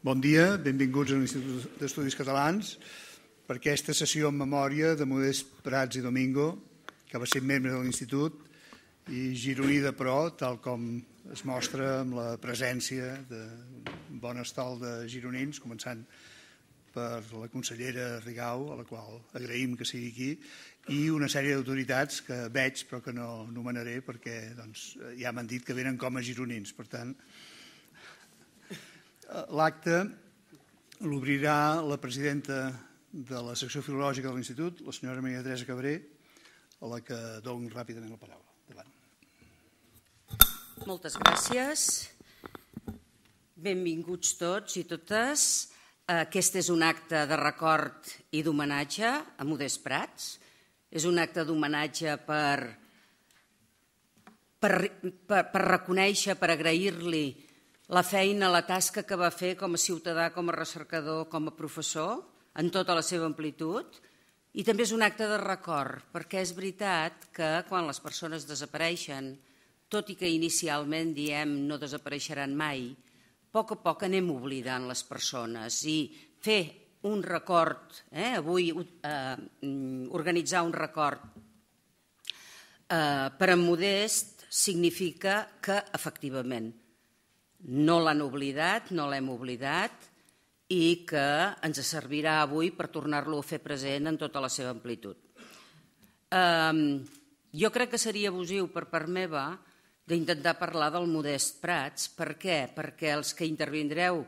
Bon dia, benvinguts a l'Institut d'Estudis Catalans per aquesta sessió en memòria de Modest Prats i Domingo, que va ser membre de l'Institut i gironí de pro, tal com es mostra amb la presència d'un bon estol de gironins, començant per la consellera Rigau, a la qual agraïm que sigui aquí, i una sèrie d'autoritats que veig però que no nomenaré perquè doncs, ja m'han dit que venen com a gironins. Per tant, L'acte l'obrirà la presidenta de la secció filològica de l'Institut, la senyora Maria Teresa Cabré, a la que dono ràpidament la paraula. Davant. Moltes gràcies. Benvinguts tots i totes. Aquest és un acte de record i d'homenatge a Modest Prats. És un acte d'homenatge per, per, per, per reconèixer, per agrair-li la feina, la tasca que va fer com a ciutadà, com a recercador, com a professor, en tota la seva amplitud, i també és un acte de record, perquè és veritat que quan les persones desapareixen, tot i que inicialment diem no desapareixeran mai, a poc a poc anem oblidant les persones i fer un record, eh, avui eh, mm, organitzar un record eh, per a Modest significa que efectivament no l'han oblidat, no l'hem oblidat i que ens servirà avui per tornar-lo a fer present en tota la seva amplitud. Um, jo crec que seria abusiu per part meva d'intentar parlar del Modest Prats. Per què? Perquè els que intervindreu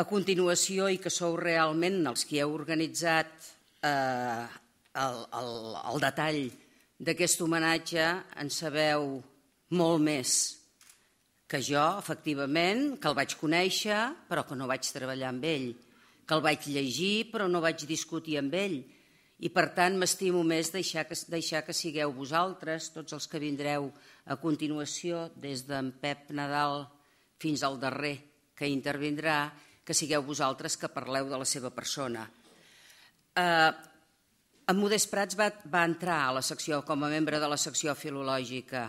a continuació i que sou realment els que heu organitzat eh, el, el, el detall d'aquest homenatge en sabeu molt més que jo, efectivament, que el vaig conèixer, però que no vaig treballar amb ell, que el vaig llegir, però no vaig discutir amb ell, i per tant m'estimo més deixar que, deixar que sigueu vosaltres, tots els que vindreu a continuació, des d'en Pep Nadal fins al darrer que intervindrà, que sigueu vosaltres que parleu de la seva persona. Eh, en Modest Prats va, va entrar a la secció com a membre de la secció filològica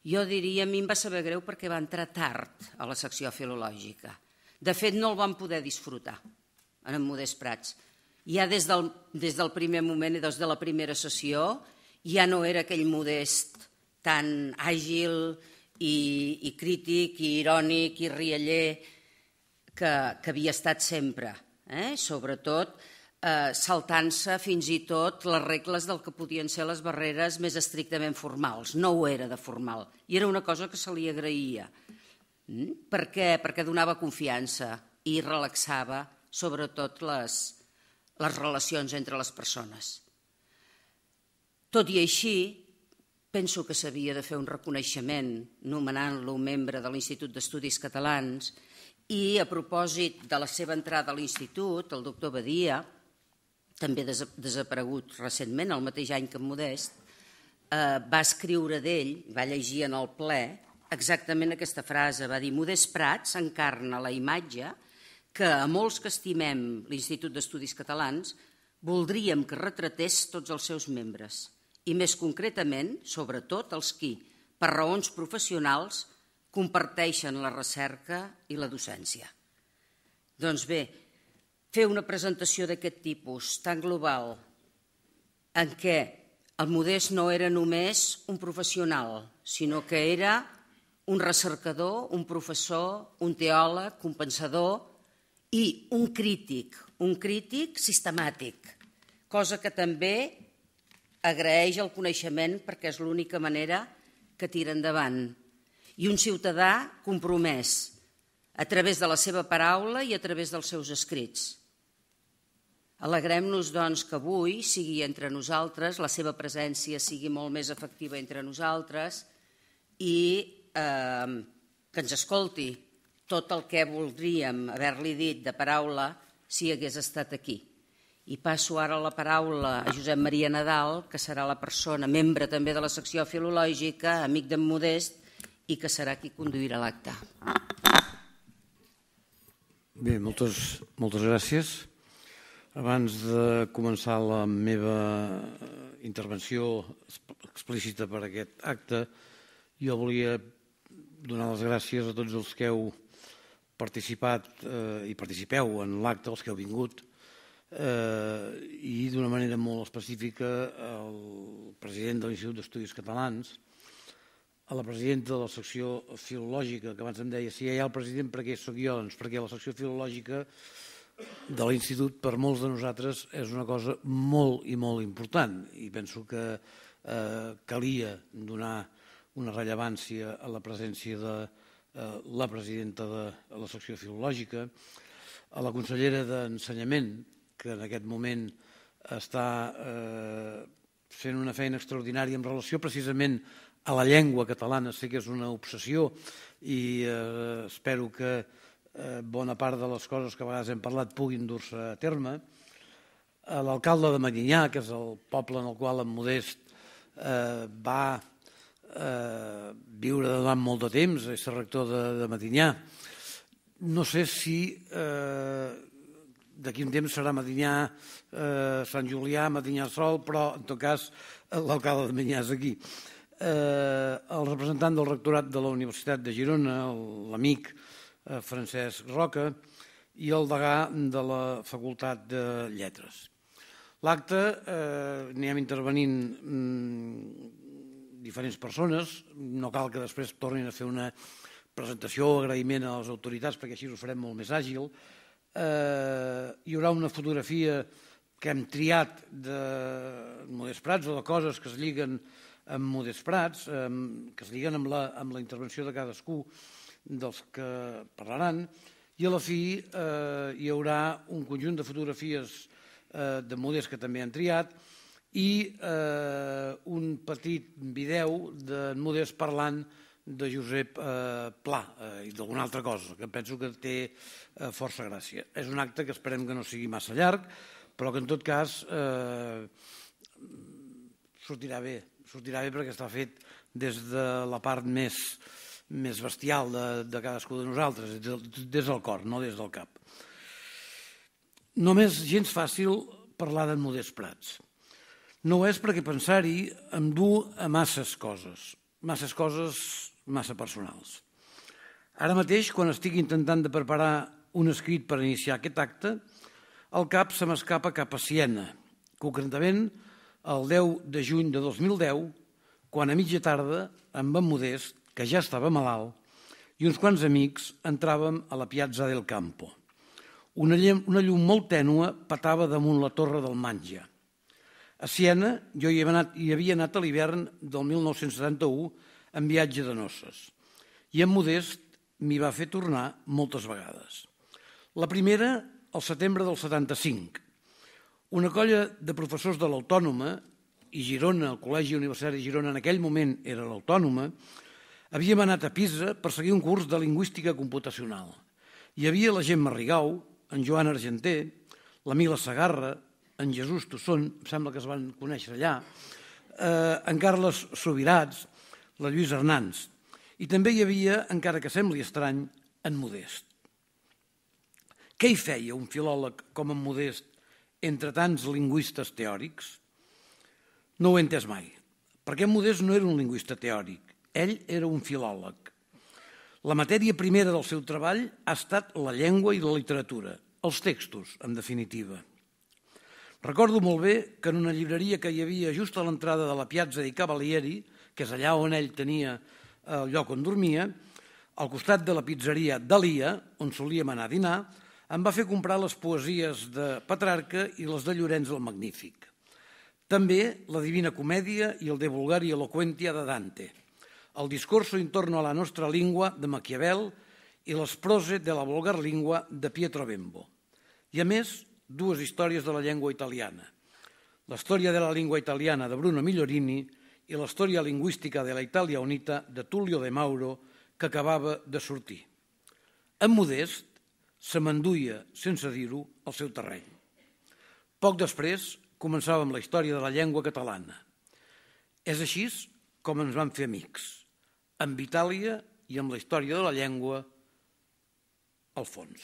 jo diria, a mi em va saber greu perquè va entrar tard a la secció filològica. De fet, no el vam poder disfrutar en el Modest Prats. Ja des del, des del primer moment i des de la primera sessió ja no era aquell modest tan àgil i, i crític i irònic i rialler que, que havia estat sempre. Eh? Sobretot Eh, saltant-se fins i tot les regles del que podien ser les barreres més estrictament formals. No ho era de formal i era una cosa que se li agraïa. Mm? Per què? Perquè donava confiança i relaxava sobretot les, les relacions entre les persones. Tot i així, penso que s'havia de fer un reconeixement nomenant-lo membre de l'Institut d'Estudis Catalans i a propòsit de la seva entrada a l'institut, el doctor Badia, també des desaparegut recentment, el mateix any que Modest, eh, va escriure d'ell, va llegir en el ple, exactament aquesta frase, va dir Modest Prat s'encarna la imatge que a molts que estimem l'Institut d'Estudis Catalans voldríem que retratés tots els seus membres i més concretament, sobretot, els qui, per raons professionals, comparteixen la recerca i la docència. Doncs bé, fer una presentació d'aquest tipus tan global en què el Modest no era només un professional, sinó que era un recercador, un professor, un teòleg, un pensador i un crític, un crític sistemàtic, cosa que també agraeix el coneixement perquè és l'única manera que tira endavant. I un ciutadà compromès a través de la seva paraula i a través dels seus escrits. Alegrem-nos, doncs, que avui sigui entre nosaltres, la seva presència sigui molt més efectiva entre nosaltres i eh, que ens escolti tot el que voldríem haver-li dit de paraula si hagués estat aquí. I passo ara la paraula a Josep Maria Nadal, que serà la persona, membre també de la secció filològica, amic d'en Modest, i que serà qui conduirà l'acte. Bé, moltes, moltes gràcies. Abans de començar la meva eh, intervenció explícita per aquest acte, jo volia donar les gràcies a tots els que heu participat eh, i participeu en l'acte, els que heu vingut, eh, i d'una manera molt específica al president de l'Institut d'Estudis Catalans, a la presidenta de la secció filològica, que abans em deia si ja hi ha el president, perquè sóc jo? Doncs perquè la secció filològica de l'Institut per molts de nosaltres és una cosa molt i molt important i penso que eh, calia donar una rellevància a la presència de eh, la presidenta de la secció filològica, a la consellera d'Ensenyament, que en aquest moment està eh, fent una feina extraordinària en relació precisament a la llengua catalana. Sé que és una obsessió i eh, espero que Eh, bona part de les coses que a vegades hem parlat puguin dur-se a terme. Eh, l'alcalde de Medinyà, que és el poble en el qual en Modest eh, va eh, viure durant molt de temps, és el rector de, de Medinyà. No sé si eh, de quin temps serà Medinyà eh, Sant Julià, Medinyà Sol, però en tot cas l'alcalde de Medinyà és aquí. Eh, el representant del rectorat de la Universitat de Girona, l'amic Eh, Francesc Roca, i el degà de la Facultat de Lletres. L'acte eh, n'hi intervenint mmm, diferents persones, no cal que després tornin a fer una presentació o agraïment a les autoritats perquè així ho farem molt més àgil. Eh, hi haurà una fotografia que hem triat de Modest Prats o de coses que es lliguen amb Modest Prats, eh, que es lliguen amb la, amb la intervenció de cadascú, dels que parlaran, i a la fi eh, hi haurà un conjunt de fotografies eh, de models que també han triat i eh, un petit vídeo de models parlant de Josep eh, Pla eh, i d'alguna altra cosa, que penso que té eh, força gràcia. És un acte que esperem que no sigui massa llarg, però que en tot cas eh, sortirà bé, sortirà bé perquè està fet des de la part més més bestial de, de cadascú de nosaltres, des, del cor, no des del cap. Només gens fàcil parlar d'en Modest Prats. No ho és perquè pensar-hi em du a masses coses, masses coses massa personals. Ara mateix, quan estic intentant de preparar un escrit per iniciar aquest acte, el cap se m'escapa cap a Siena, concretament el 10 de juny de 2010, quan a mitja tarda, amb en Modest, que ja estava malalt, i uns quants amics entràvem a la Piazza del Campo. Una llum, una llum molt tènua patava damunt la torre del Manja. A Siena jo hi havia anat, hi havia anat a l'hivern del 1971 en viatge de noces i en Modest m'hi va fer tornar moltes vegades. La primera, al setembre del 75. Una colla de professors de l'Autònoma, i Girona, el Col·legi Universitari de Girona en aquell moment era l'Autònoma, Havíem anat a Pisa per seguir un curs de lingüística computacional. Hi havia la Gemma Rigau, en Joan Argenter, la Mila Sagarra, en Jesús Tosson, em sembla que es van conèixer allà, eh, en Carles Sobirats, la Lluís Hernans. I també hi havia, encara que sembli estrany, en Modest. Què hi feia un filòleg com en Modest entre tants lingüistes teòrics? No ho he entès mai, perquè Modest no era un lingüista teòric, ell era un filòleg. La matèria primera del seu treball ha estat la llengua i la literatura, els textos, en definitiva. Recordo molt bé que en una llibreria que hi havia just a l'entrada de la Piazza di Cavalieri, que és allà on ell tenia eh, el lloc on dormia, al costat de la pizzeria Dalia, on solíem anar a dinar, em va fer comprar les poesies de Petrarca i les de Llorenç el Magnífic. També la Divina Comèdia i el De Vulgari Eloquentia de Dante – el discurso intorno la nostra lingua de Maquiavel i les prose de la vulgar lingua de Pietro Bembo. I a més, dues històries de la llengua italiana. La història de la lingua italiana de Bruno Migliorini i la història lingüística de la Itàlia Unita de Tullio de Mauro, que acabava de sortir. En Modest se m'enduia, sense dir-ho, al seu terreny. Poc després començàvem la història de la llengua catalana. És així com ens vam fer amics amb Itàlia i amb la història de la llengua al fons.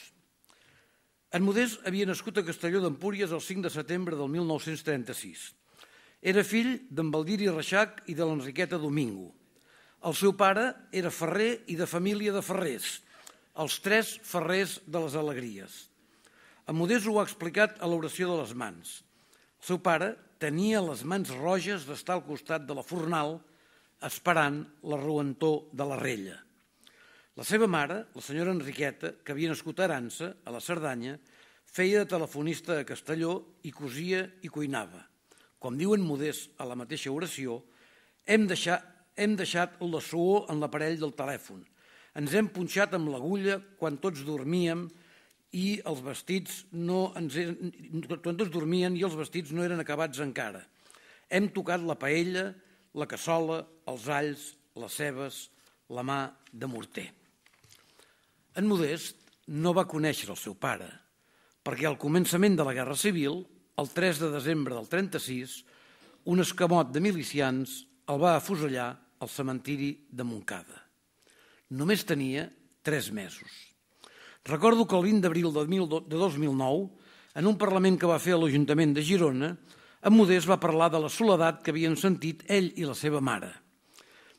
En Modés havia nascut a Castelló d'Empúries el 5 de setembre del 1936. Era fill d'en Valdiri Reixac i de l'Enriqueta Domingo. El seu pare era ferrer i de família de ferrers, els tres ferrers de les alegries. En Modés ho ha explicat a l'oració de les mans. El seu pare tenia les mans roges d'estar al costat de la fornal i esperant la ruentor de la rella. La seva mare, la senyora Enriqueta, que havia nascut a Arança, a la Cerdanya, feia de telefonista a Castelló i cosia i cuinava. Com diuen modest a la mateixa oració, hem deixat, hem deixat la suor en l'aparell del telèfon. Ens hem punxat amb l'agulla quan tots dormíem i els vestits no ens eren, quan tots dormien i els vestits no eren acabats encara. Hem tocat la paella, la cassola, els alls, les cebes, la mà de morter. En Modest no va conèixer el seu pare, perquè al començament de la Guerra Civil, el 3 de desembre del 36, un escamot de milicians el va afusellar al cementiri de Montcada. Només tenia tres mesos. Recordo que el 20 d'abril de 2009, en un Parlament que va fer a l'Ajuntament de Girona, en Modest va parlar de la soledat que havien sentit ell i la seva mare.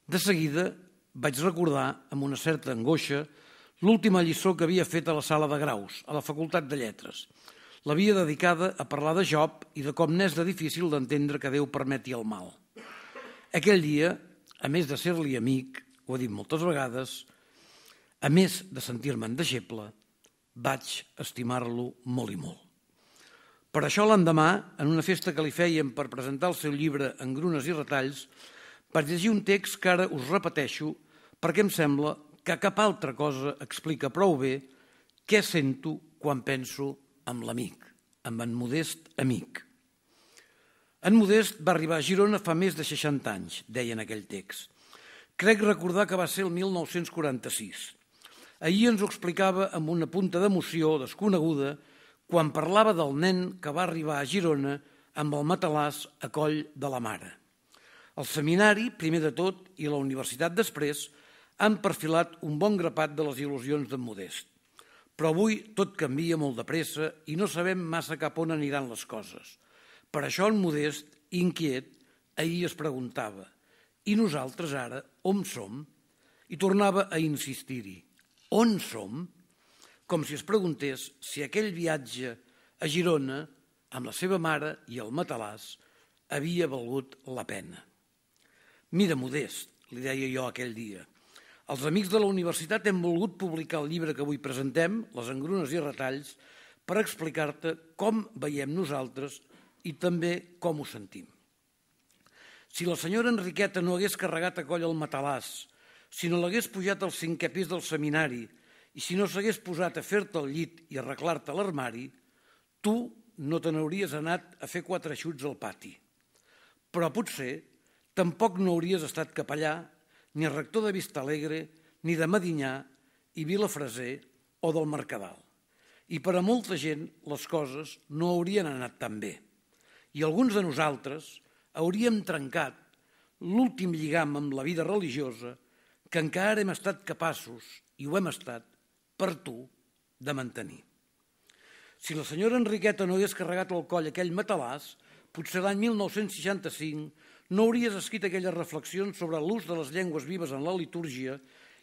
De seguida vaig recordar, amb una certa angoixa, l'última lliçó que havia fet a la sala de graus, a la Facultat de Lletres. L'havia dedicada a parlar de Job i de com n'és de difícil d'entendre que Déu permeti el mal. Aquell dia, a més de ser-li amic, ho he dit moltes vegades, a més de sentir-me deixeble, vaig estimar-lo molt i molt. Per això l'endemà, en una festa que li feien per presentar el seu llibre en grunes i retalls, per llegir un text que ara us repeteixo perquè em sembla que cap altra cosa explica prou bé què sento quan penso amb l'amic, amb en Modest Amic. En Modest va arribar a Girona fa més de 60 anys, deia en aquell text. Crec recordar que va ser el 1946. Ahir ens ho explicava amb una punta d'emoció desconeguda quan parlava del nen que va arribar a Girona amb el matalàs a coll de la mare. El seminari, primer de tot, i la universitat després, han perfilat un bon grapat de les il·lusions d'en Modest. Però avui tot canvia molt de pressa i no sabem massa cap on aniran les coses. Per això en Modest, inquiet, ahir es preguntava i nosaltres ara on som? I tornava a insistir-hi. On som? com si es preguntés si aquell viatge a Girona amb la seva mare i el matalàs havia valgut la pena. Mira, Modest, li deia jo aquell dia, els amics de la universitat hem volgut publicar el llibre que avui presentem, Les engrunes i retalls, per explicar-te com veiem nosaltres i també com ho sentim. Si la senyora Enriqueta no hagués carregat a coll el matalàs, si no l'hagués pujat al cinquè pis del seminari, i si no s'hagués posat a fer-te el llit i arreglar-te l'armari, tu no te n'hauries anat a fer quatre xuts al pati. Però potser tampoc no hauries estat capellà, ni rector de Vistalegre, ni de Medinyà i Vilafreser o del Mercadal. I per a molta gent les coses no haurien anat tan bé. I alguns de nosaltres hauríem trencat l'últim lligam amb la vida religiosa que encara hem estat capaços, i ho hem estat, per tu de mantenir. Si la senyora Enriqueta no hagués carregat al coll aquell matalàs, potser l'any 1965 no hauries escrit aquelles reflexions sobre l'ús de les llengües vives en la litúrgia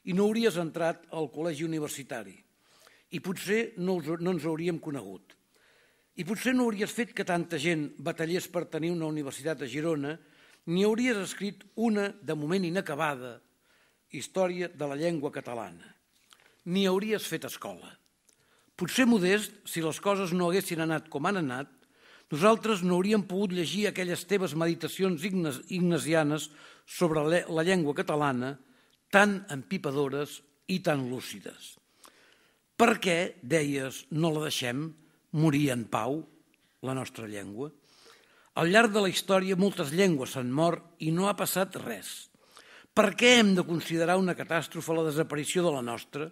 i no hauries entrat al col·legi universitari. I potser no, us, no ens hauríem conegut. I potser no hauries fet que tanta gent batallés per tenir una universitat a Girona, ni hauries escrit una, de moment inacabada, història de la llengua catalana ni hauries fet escola. Potser modest, si les coses no haguessin anat com han anat, nosaltres no hauríem pogut llegir aquelles teves meditacions ignes, ignesianes sobre la llengua catalana, tan empipadores i tan lúcides. Per què, deies, no la deixem morir en pau, la nostra llengua? Al llarg de la història moltes llengües s'han mort i no ha passat res. Per què hem de considerar una catàstrofe la desaparició de la nostra?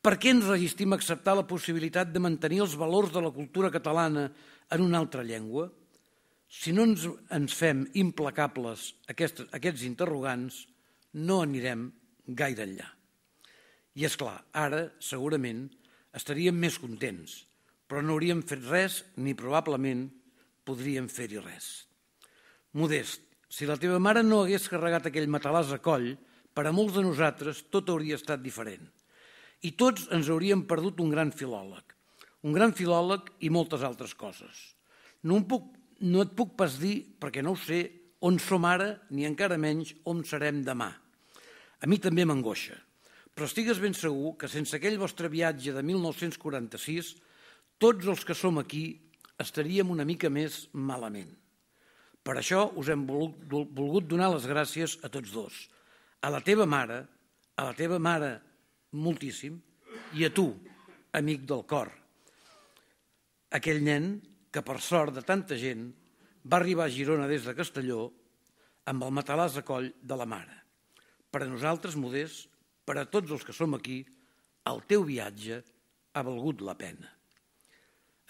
Per què ens resistim a acceptar la possibilitat de mantenir els valors de la cultura catalana en una altra llengua? Si no ens, ens fem implacables aquests, aquests interrogants, no anirem gaire enllà. I és clar, ara, segurament, estaríem més contents, però no hauríem fet res ni probablement podríem fer-hi res. Modest, si la teva mare no hagués carregat aquell matalàs a coll, per a molts de nosaltres tot hauria estat diferent – i tots ens hauríem perdut un gran filòleg, un gran filòleg i moltes altres coses. No, puc, no et puc pas dir, perquè no ho sé, on som ara, ni encara menys on serem demà. A mi també m'angoixa, però estigues ben segur que sense aquell vostre viatge de 1946, tots els que som aquí estaríem una mica més malament. Per això us hem volgut donar les gràcies a tots dos, a la teva mare, a la teva mare moltíssim, i a tu, amic del cor. Aquell nen que, per sort de tanta gent, va arribar a Girona des de Castelló amb el matalàs a coll de la mare. Per a nosaltres, modés, per a tots els que som aquí, el teu viatge ha valgut la pena.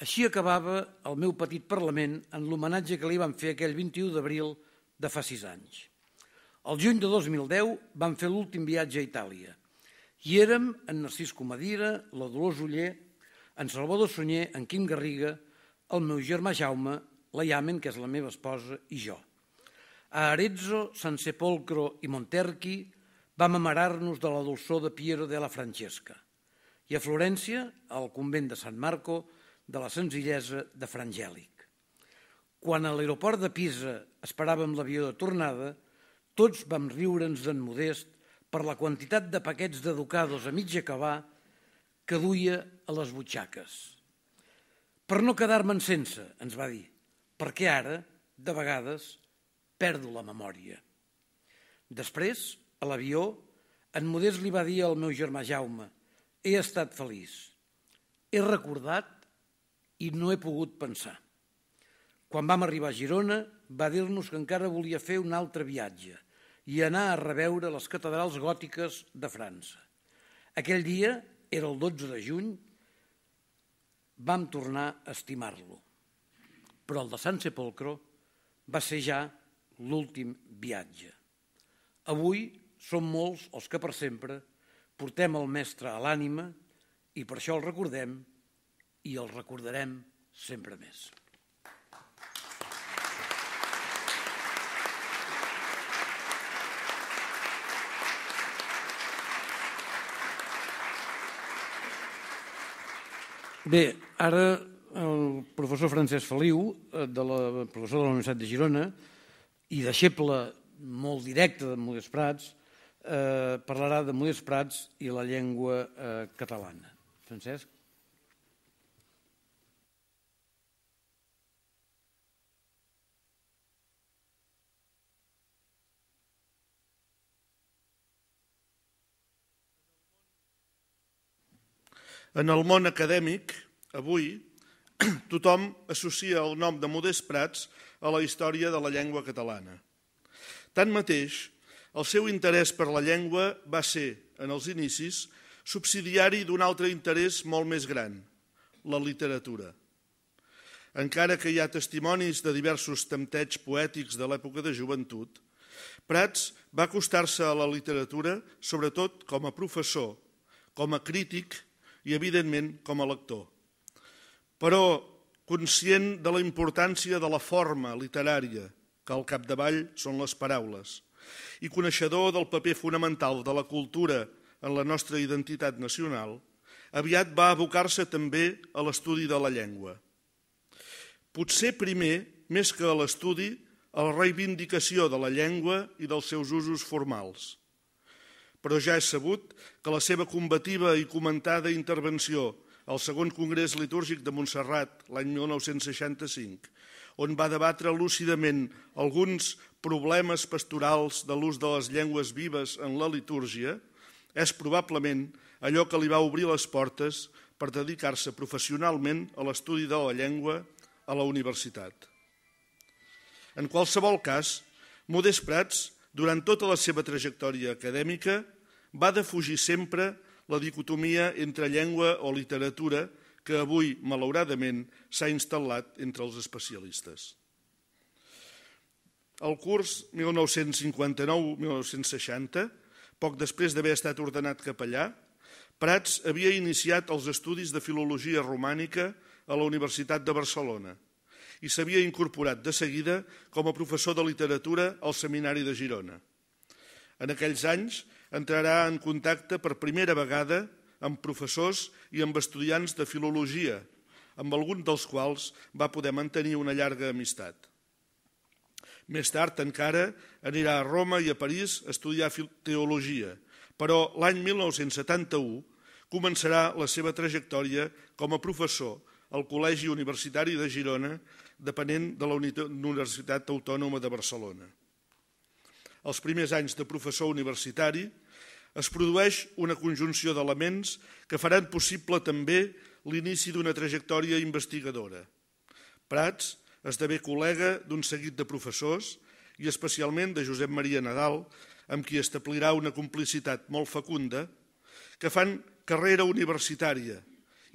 Així acabava el meu petit Parlament en l'homenatge que li van fer aquell 21 d'abril de fa sis anys. El juny de 2010 van fer l'últim viatge a Itàlia hi érem en Narcís Comadira, la Dolors Uller, en Salvador Sunyer, en Quim Garriga, el meu germà Jaume, la Yamen, que és la meva esposa, i jo. A Arezzo, San Sepolcro i Monterqui vam amarar-nos de la dolçó de Piero de la Francesca i a Florència, al convent de Sant Marco, de la senzillesa de Frangèlic. Quan a l'aeroport de Pisa esperàvem l'avió de tornada, tots vam riure'ns d'en Modest per la quantitat de paquets d'educados a mig acabar que duia a les butxaques. Per no quedar-me'n sense, ens va dir, perquè ara, de vegades, perdo la memòria. Després, a l'avió, en Modés li va dir al meu germà Jaume «He estat feliç, he recordat i no he pogut pensar». Quan vam arribar a Girona, va dir-nos que encara volia fer un altre viatge – i anar a reveure les catedrals gòtiques de França. Aquell dia, era el 12 de juny, vam tornar a estimar-lo. Però el de Sant Sepolcro va ser ja l'últim viatge. Avui som molts els que per sempre portem el mestre a l'ànima i per això el recordem i el recordarem sempre més. Bé, ara el professor Francesc Feliu, eh, de la, professor de la Universitat de Girona i deixeble molt directe de Modés Prats, eh, parlarà de Modés Prats i la llengua eh, catalana. Francesc? En el món acadèmic, avui, tothom associa el nom de Modest Prats a la història de la llengua catalana. Tanmateix, el seu interès per la llengua va ser, en els inicis, subsidiari d'un altre interès molt més gran, la literatura. Encara que hi ha testimonis de diversos tempteigs poètics de l'època de joventut, Prats va acostar-se a la literatura sobretot com a professor, com a crític i, evidentment, com a lector. Però, conscient de la importància de la forma literària, que al capdavall són les paraules, i coneixedor del paper fonamental de la cultura en la nostra identitat nacional, aviat va abocar-se també a l'estudi de la llengua. Potser primer, més que a l'estudi, a la reivindicació de la llengua i dels seus usos formals – però ja és sabut que la seva combativa i comentada intervenció al segon Congrés Litúrgic de Montserrat l'any 1965, on va debatre lúcidament alguns problemes pastorals de l'ús de les llengües vives en la litúrgia, és probablement allò que li va obrir les portes per dedicar-se professionalment a l'estudi de la llengua a la universitat. En qualsevol cas, Modest Prats durant tota la seva trajectòria acadèmica, va defugir sempre la dicotomia entre llengua o literatura que avui, malauradament, s'ha instal·lat entre els especialistes. El curs 1959-1960, poc després d'haver estat ordenat capellà, Prats havia iniciat els estudis de filologia romànica a la Universitat de Barcelona – i s'havia incorporat de seguida com a professor de literatura al Seminari de Girona. En aquells anys entrarà en contacte per primera vegada amb professors i amb estudiants de filologia, amb algun dels quals va poder mantenir una llarga amistat. Més tard encara anirà a Roma i a París a estudiar teologia, però l'any 1971 començarà la seva trajectòria com a professor al Col·legi Universitari de Girona depenent de la Universitat Autònoma de Barcelona. Els primers anys de professor universitari es produeix una conjunció d'elements que faran possible també l'inici d'una trajectòria investigadora. Prats esdevé col·lega d'un seguit de professors i especialment de Josep Maria Nadal, amb qui establirà una complicitat molt fecunda, que fan carrera universitària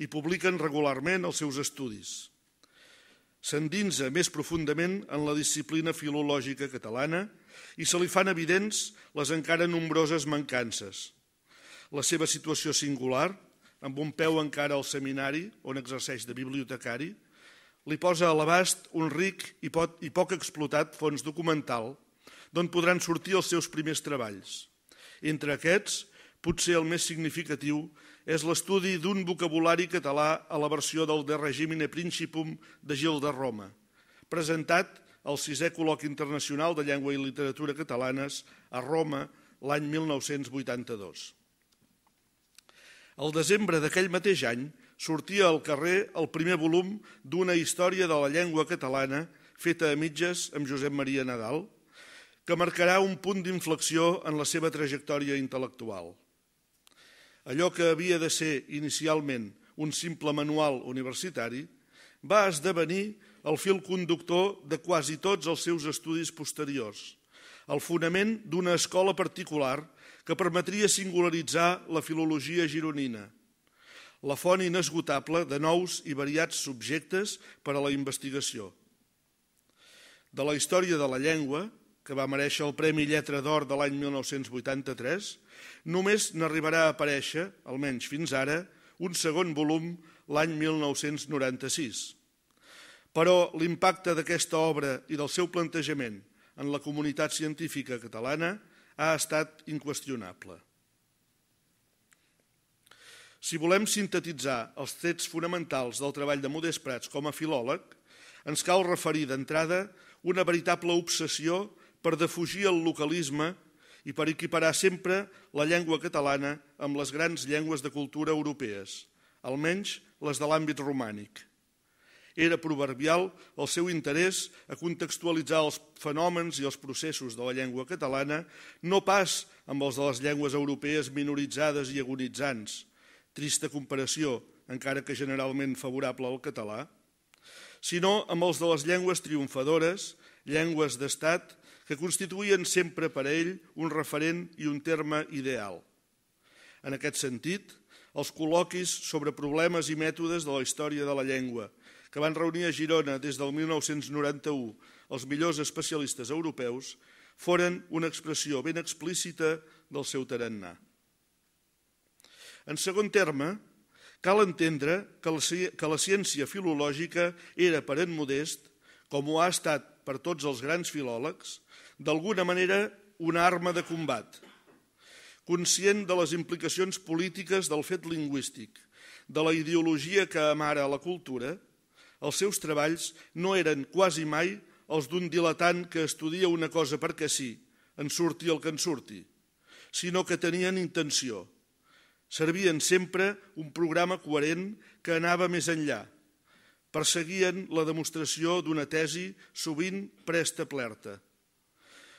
i publiquen regularment els seus estudis s'endinsa més profundament en la disciplina filològica catalana i se li fan evidents les encara nombroses mancances. La seva situació singular, amb un peu encara al seminari on exerceix de bibliotecari, li posa a l'abast un ric i, pot, i poc explotat fons documental d'on podran sortir els seus primers treballs. Entre aquests, potser el més significatiu és l'estudi d'un vocabulari català a la versió del De Regimine Principum de Gil de Roma, presentat al sisè col·loqui internacional de llengua i literatura catalanes a Roma l'any 1982. Al desembre d'aquell mateix any sortia al carrer el primer volum d'una història de la llengua catalana feta a mitges amb Josep Maria Nadal, que marcarà un punt d'inflexió en la seva trajectòria intel·lectual – allò que havia de ser inicialment un simple manual universitari, va esdevenir el fil conductor de quasi tots els seus estudis posteriors, el fonament d'una escola particular que permetria singularitzar la filologia gironina, la font inesgotable de nous i variats subjectes per a la investigació. De la història de la llengua, que va mereixer el Premi Lletra d'Or de l'any 1983, només n'arribarà a aparèixer, almenys fins ara, un segon volum l'any 1996. Però l'impacte d'aquesta obra i del seu plantejament en la comunitat científica catalana ha estat inqüestionable. Si volem sintetitzar els trets fonamentals del treball de Modest Prats com a filòleg, ens cal referir d'entrada una veritable obsessió per defugir el localisme i per equiparar sempre la llengua catalana amb les grans llengües de cultura europees, almenys les de l'àmbit romànic. Era proverbial el seu interès a contextualitzar els fenòmens i els processos de la llengua catalana, no pas amb els de les llengües europees minoritzades i agonitzants, trista comparació, encara que generalment favorable al català, sinó amb els de les llengües triomfadores, llengües d'estat, que constituïen sempre per a ell un referent i un terme ideal. En aquest sentit, els col·loquis sobre problemes i mètodes de la història de la llengua, que van reunir a Girona des del 1991 els millors especialistes europeus, foren una expressió ben explícita del seu tarannà. En segon terme, cal entendre que la ciència filològica era per en Modest, com ho ha estat per tots els grans filòlegs, d'alguna manera, una arma de combat. Conscient de les implicacions polítiques del fet lingüístic, de la ideologia que amara la cultura, els seus treballs no eren quasi mai els d'un diletant que estudia una cosa perquè sí, en surti el que en surti, sinó que tenien intenció. Servien sempre un programa coherent que anava més enllà. Perseguien la demostració d'una tesi sovint plerta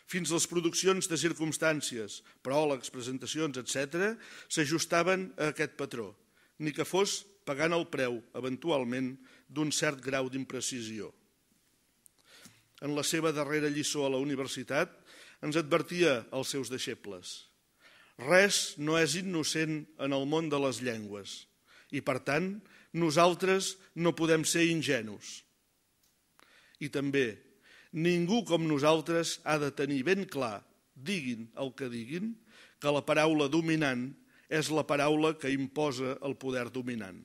fins les produccions de circumstàncies, pròlegs, presentacions, etc., s'ajustaven a aquest patró, ni que fos pagant el preu, eventualment, d'un cert grau d'imprecisió. En la seva darrera lliçó a la universitat, ens advertia als seus deixebles. Res no és innocent en el món de les llengües i, per tant, nosaltres no podem ser ingenus. I també Ningú com nosaltres ha de tenir ben clar, diguin el que diguin, que la paraula dominant és la paraula que imposa el poder dominant.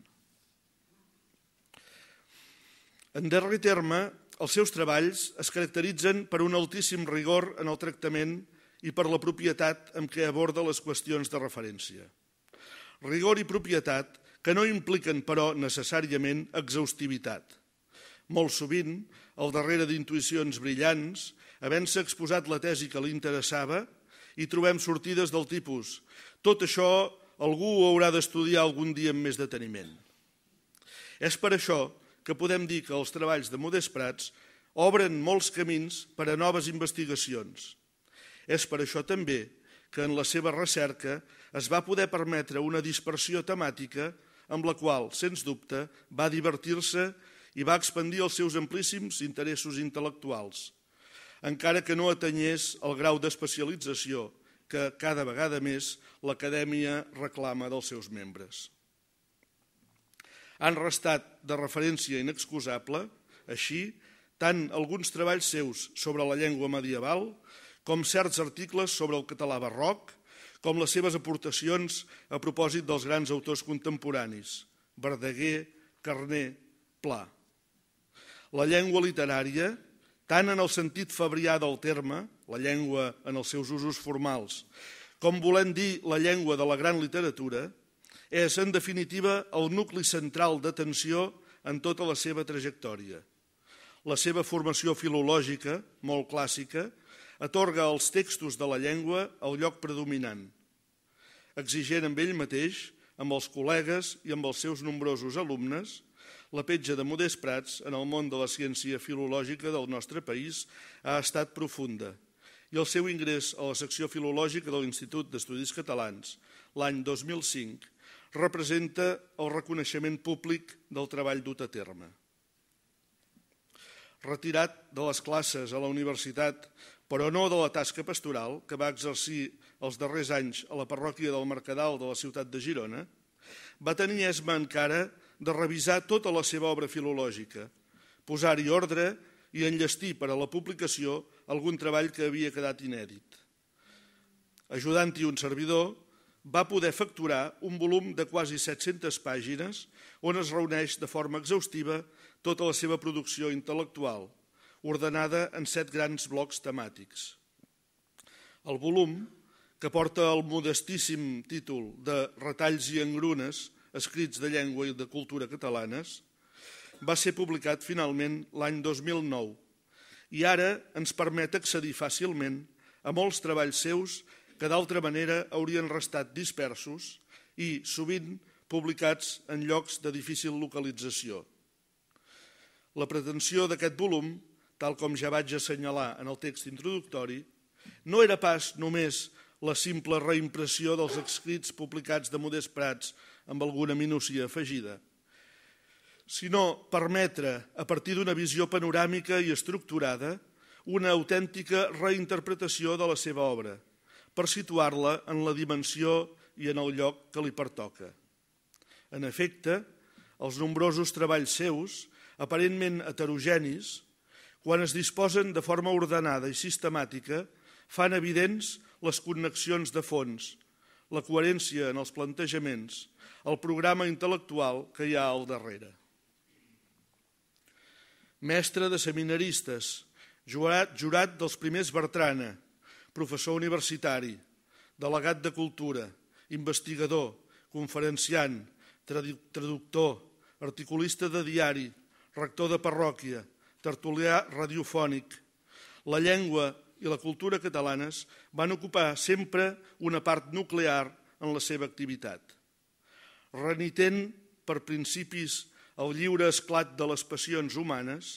En darrer terme, els seus treballs es caracteritzen per un altíssim rigor en el tractament i per la propietat amb què aborda les qüestions de referència. Rigor i propietat que no impliquen, però, necessàriament exhaustivitat. Molt sovint, al darrere d'intuïcions brillants, havent-se exposat la tesi que li interessava, hi trobem sortides del tipus tot això algú ho haurà d'estudiar algun dia amb més deteniment. És per això que podem dir que els treballs de Modest Prats obren molts camins per a noves investigacions. És per això també que en la seva recerca es va poder permetre una dispersió temàtica amb la qual, sens dubte, va divertir-se i va expandir els seus amplíssims interessos intel·lectuals, encara que no atanyés el grau d'especialització que cada vegada més l'acadèmia reclama dels seus membres. Han restat de referència inexcusable, així, tant alguns treballs seus sobre la llengua medieval com certs articles sobre el català barroc, com les seves aportacions a propòsit dels grans autors contemporanis, Verdaguer, Carné, Pla. La llengua literària, tant en el sentit fabrià del terme, la llengua en els seus usos formals, com volem dir la llengua de la gran literatura, és, en definitiva, el nucli central d'atenció en tota la seva trajectòria. La seva formació filològica, molt clàssica, atorga als textos de la llengua el lloc predominant, exigent amb ell mateix, amb els col·legues i amb els seus nombrosos alumnes, la petja de Modest Prats en el món de la ciència filològica del nostre país ha estat profunda i el seu ingrés a la secció filològica de l'Institut d'Estudis Catalans l'any 2005 representa el reconeixement públic del treball dut a terme. Retirat de les classes a la universitat, però no de la tasca pastoral que va exercir els darrers anys a la parròquia del Mercadal de la ciutat de Girona, va tenir esma encara de revisar tota la seva obra filològica, posar-hi ordre i enllestir per a la publicació algun treball que havia quedat inèdit. Ajudant-hi un servidor, va poder facturar un volum de quasi 700 pàgines on es reuneix de forma exhaustiva tota la seva producció intel·lectual, ordenada en set grans blocs temàtics. El volum, que porta el modestíssim títol de Retalls i engrunes, escrits de llengua i de cultura catalanes, va ser publicat finalment l'any 2009 i ara ens permet accedir fàcilment a molts treballs seus que d'altra manera haurien restat dispersos i, sovint, publicats en llocs de difícil localització. La pretensió d'aquest volum, tal com ja vaig assenyalar en el text introductori, no era pas només la simple reimpressió dels escrits publicats de Modest Prats amb alguna minúcia afegida, sinó permetre, a partir d'una visió panoràmica i estructurada, una autèntica reinterpretació de la seva obra, per situar-la en la dimensió i en el lloc que li pertoca. En efecte, els nombrosos treballs seus, aparentment heterogenis, quan es disposen de forma ordenada i sistemàtica, fan evidents les connexions de fons, la coherència en els plantejaments, el programa intel·lectual que hi ha al darrere. Mestre de seminaristes, jurat, jurat dels primers Bertrana, professor universitari, delegat de cultura, investigador, conferenciant, traductor, articulista de diari, rector de parròquia, tertulià radiofònic. La llengua i la cultura catalanes van ocupar sempre una part nuclear en la seva activitat renitent per principis el lliure esclat de les passions humanes,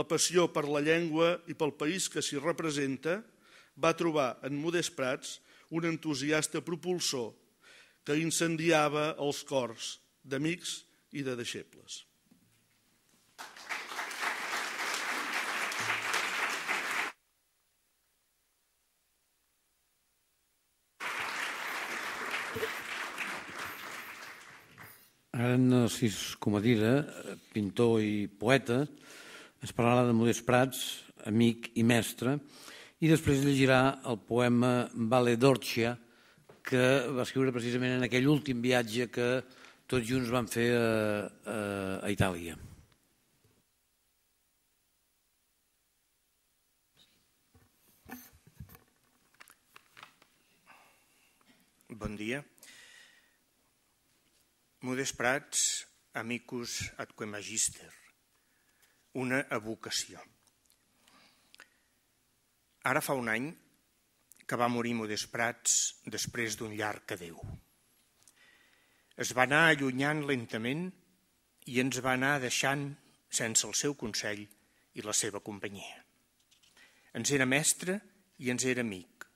la passió per la llengua i pel país que s'hi representa, va trobar en Modest Prats un entusiasta propulsor que incendiava els cors d'amics i de deixebles. En Narcís Comadira, pintor i poeta, es parlarà de Modest Prats, amic i mestre, i després llegirà el poema Vale d'Orxia, que va escriure precisament en aquell últim viatge que tots junts van fer a, a, a Itàlia. Bon dia. Modest Prats, amicus que magister, una evocació. Ara fa un any que va morir Modest Prats després d'un llarg adeu. Es va anar allunyant lentament i ens va anar deixant sense el seu consell i la seva companyia. Ens era mestre i ens era amic.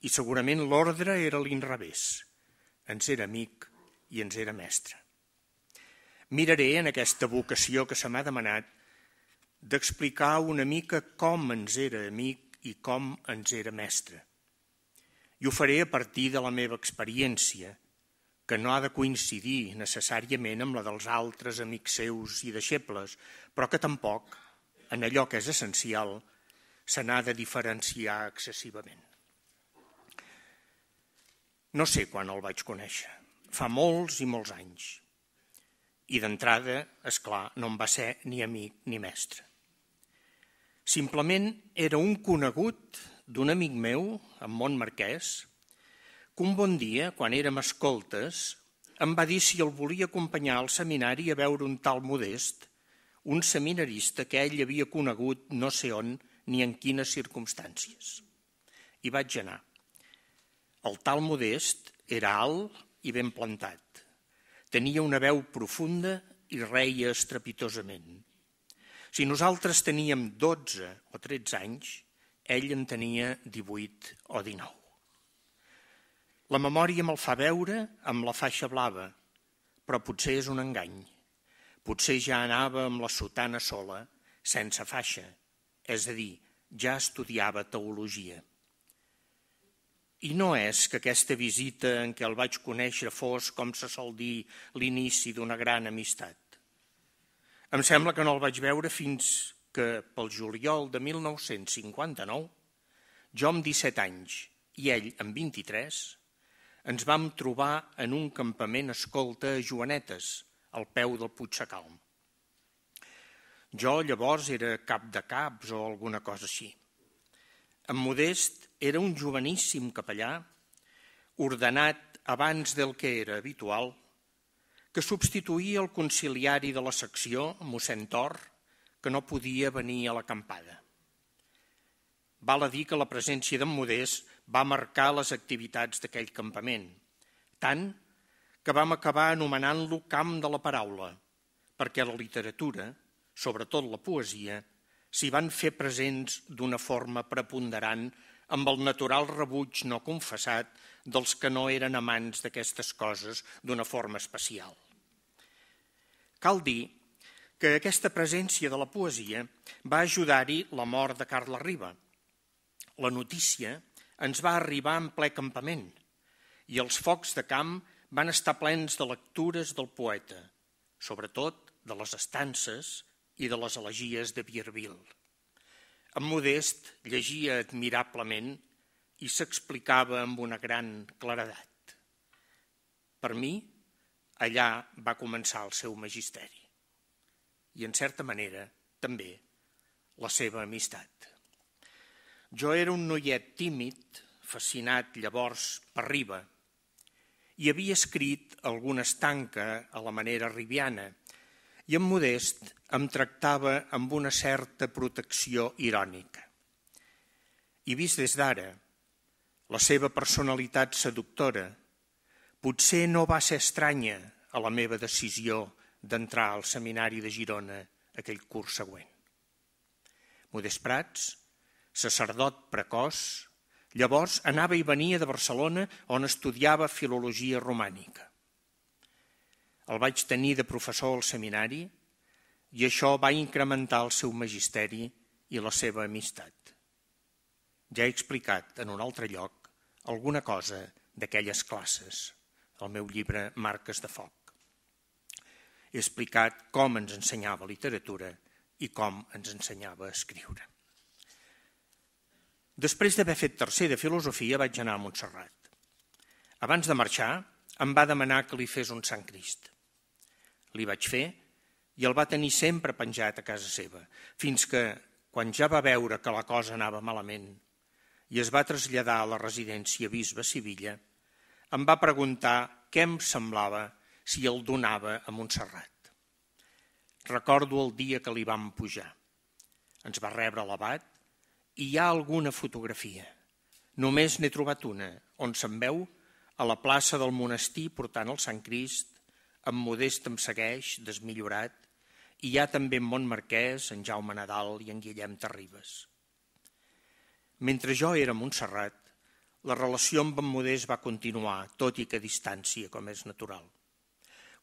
I segurament l'ordre era l'inrevés. Ens era amic i ens era mestre. Miraré en aquesta vocació que se m'ha demanat d'explicar una mica com ens era amic i com ens era mestre. I ho faré a partir de la meva experiència, que no ha de coincidir necessàriament amb la dels altres amics seus i deixebles, però que tampoc, en allò que és essencial, se n'ha de diferenciar excessivament. No sé quan el vaig conèixer fa molts i molts anys. I d'entrada, és clar, no en va ser ni amic ni mestre. Simplement era un conegut d'un amic meu, en Montmarquès, que un bon dia, quan érem escoltes, em va dir si el volia acompanyar al seminari a veure un tal modest, un seminarista que ell havia conegut no sé on ni en quines circumstàncies. I vaig anar. El tal modest era alt, i ben plantat. Tenia una veu profunda i reia estrepitosament. Si nosaltres teníem 12 o 13 anys, ell en tenia 18 o 19. La memòria me'l fa veure amb la faixa blava, però potser és un engany. Potser ja anava amb la sotana sola, sense faixa, és a dir, ja estudiava teologia. I no és que aquesta visita en què el vaig conèixer fos, com se sol dir, l'inici d'una gran amistat. Em sembla que no el vaig veure fins que, pel juliol de 1959, jo amb 17 anys i ell amb 23, ens vam trobar en un campament escolta a Joanetes, al peu del Puigsecalm. Jo llavors era cap de caps o alguna cosa així. En Modest era un joveníssim capellà, ordenat abans del que era habitual, que substituïa el conciliari de la secció, mossèn Tor, que no podia venir a l'acampada. Val a dir que la presència d'en Modés va marcar les activitats d'aquell campament, tant que vam acabar anomenant-lo camp de la paraula, perquè la literatura, sobretot la poesia, s'hi van fer presents d'una forma preponderant amb el natural rebuig no confessat dels que no eren amants d'aquestes coses d'una forma especial. Cal dir que aquesta presència de la poesia va ajudar-hi la mort de Carla Riba. La notícia ens va arribar en ple campament i els focs de camp van estar plens de lectures del poeta, sobretot de les estances i de les elegies de Bierville. En Modest llegia admirablement i s'explicava amb una gran claredat. Per mi, allà va començar el seu magisteri i, en certa manera, també la seva amistat. Jo era un noiet tímid, fascinat llavors per Riba, i havia escrit alguna estanca a la manera ribiana – i en Modest em tractava amb una certa protecció irònica. I vist des d'ara, la seva personalitat seductora potser no va ser estranya a la meva decisió d'entrar al seminari de Girona aquell curs següent. Modest Prats, sacerdot precoç, llavors anava i venia de Barcelona on estudiava filologia romànica. El vaig tenir de professor al seminari i això va incrementar el seu magisteri i la seva amistat. Ja he explicat en un altre lloc alguna cosa d'aquelles classes, al meu llibre Marques de Foc. He explicat com ens ensenyava literatura i com ens ensenyava a escriure. Després d'haver fet tercer de filosofia vaig anar a Montserrat. Abans de marxar em va demanar que li fes un Sant Crist li vaig fer i el va tenir sempre penjat a casa seva, fins que, quan ja va veure que la cosa anava malament i es va traslladar a la residència Bisbe Sivilla, em va preguntar què em semblava si el donava a Montserrat. Recordo el dia que li vam pujar. Ens va rebre l'abat i hi ha alguna fotografia. Només n'he trobat una, on se'n veu a la plaça del monestir portant el Sant Crist en Modest em segueix, desmillorat, i hi ha també en Montmarquès, en Jaume Nadal i en Guillem Terribas. Mentre jo era a Montserrat, la relació amb en Modest va continuar, tot i que a distància, com és natural.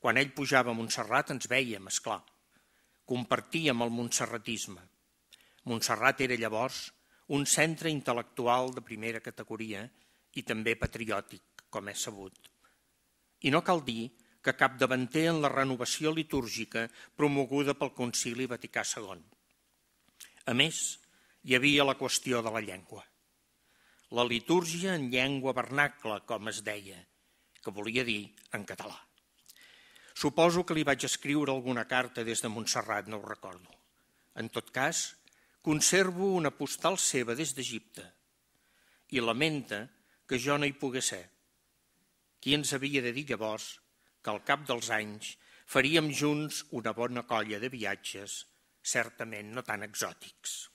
Quan ell pujava a Montserrat ens veiem, és clar. Compartíem el montserratisme. Montserrat era llavors un centre intel·lectual de primera categoria i també patriòtic, com és sabut. I no cal dir que capdavanter en la renovació litúrgica promoguda pel Concili Vaticà II. A més, hi havia la qüestió de la llengua. La litúrgia en llengua vernacle, com es deia, que volia dir en català. Suposo que li vaig escriure alguna carta des de Montserrat, no ho recordo. En tot cas, conservo una postal seva des d'Egipte i lamenta que jo no hi pogués ser. Qui ens havia de dir llavors que al cap dels anys faríem junts una bona colla de viatges, certament no tan exòtics.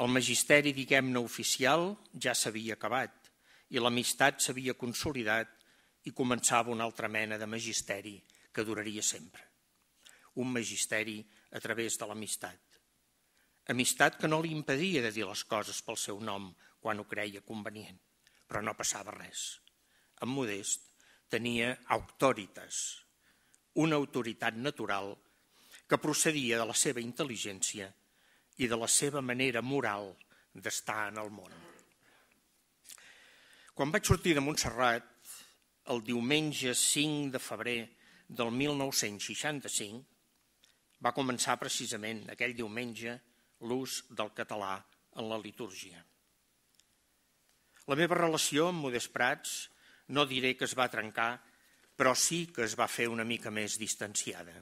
El magisteri, diguem-ne, oficial ja s'havia acabat i l'amistat s'havia consolidat i començava una altra mena de magisteri que duraria sempre. Un magisteri a través de l'amistat. Amistat que no li impedia de dir les coses pel seu nom quan ho creia convenient, però no passava res. En Modest tenia auctoritas, una autoritat natural que procedia de la seva intel·ligència i de la seva manera moral d'estar en el món. Quan vaig sortir de Montserrat, el diumenge 5 de febrer del 1965, va començar precisament aquell diumenge l'ús del català en la litúrgia. La meva relació amb Modest Prats no diré que es va trencar, però sí que es va fer una mica més distanciada.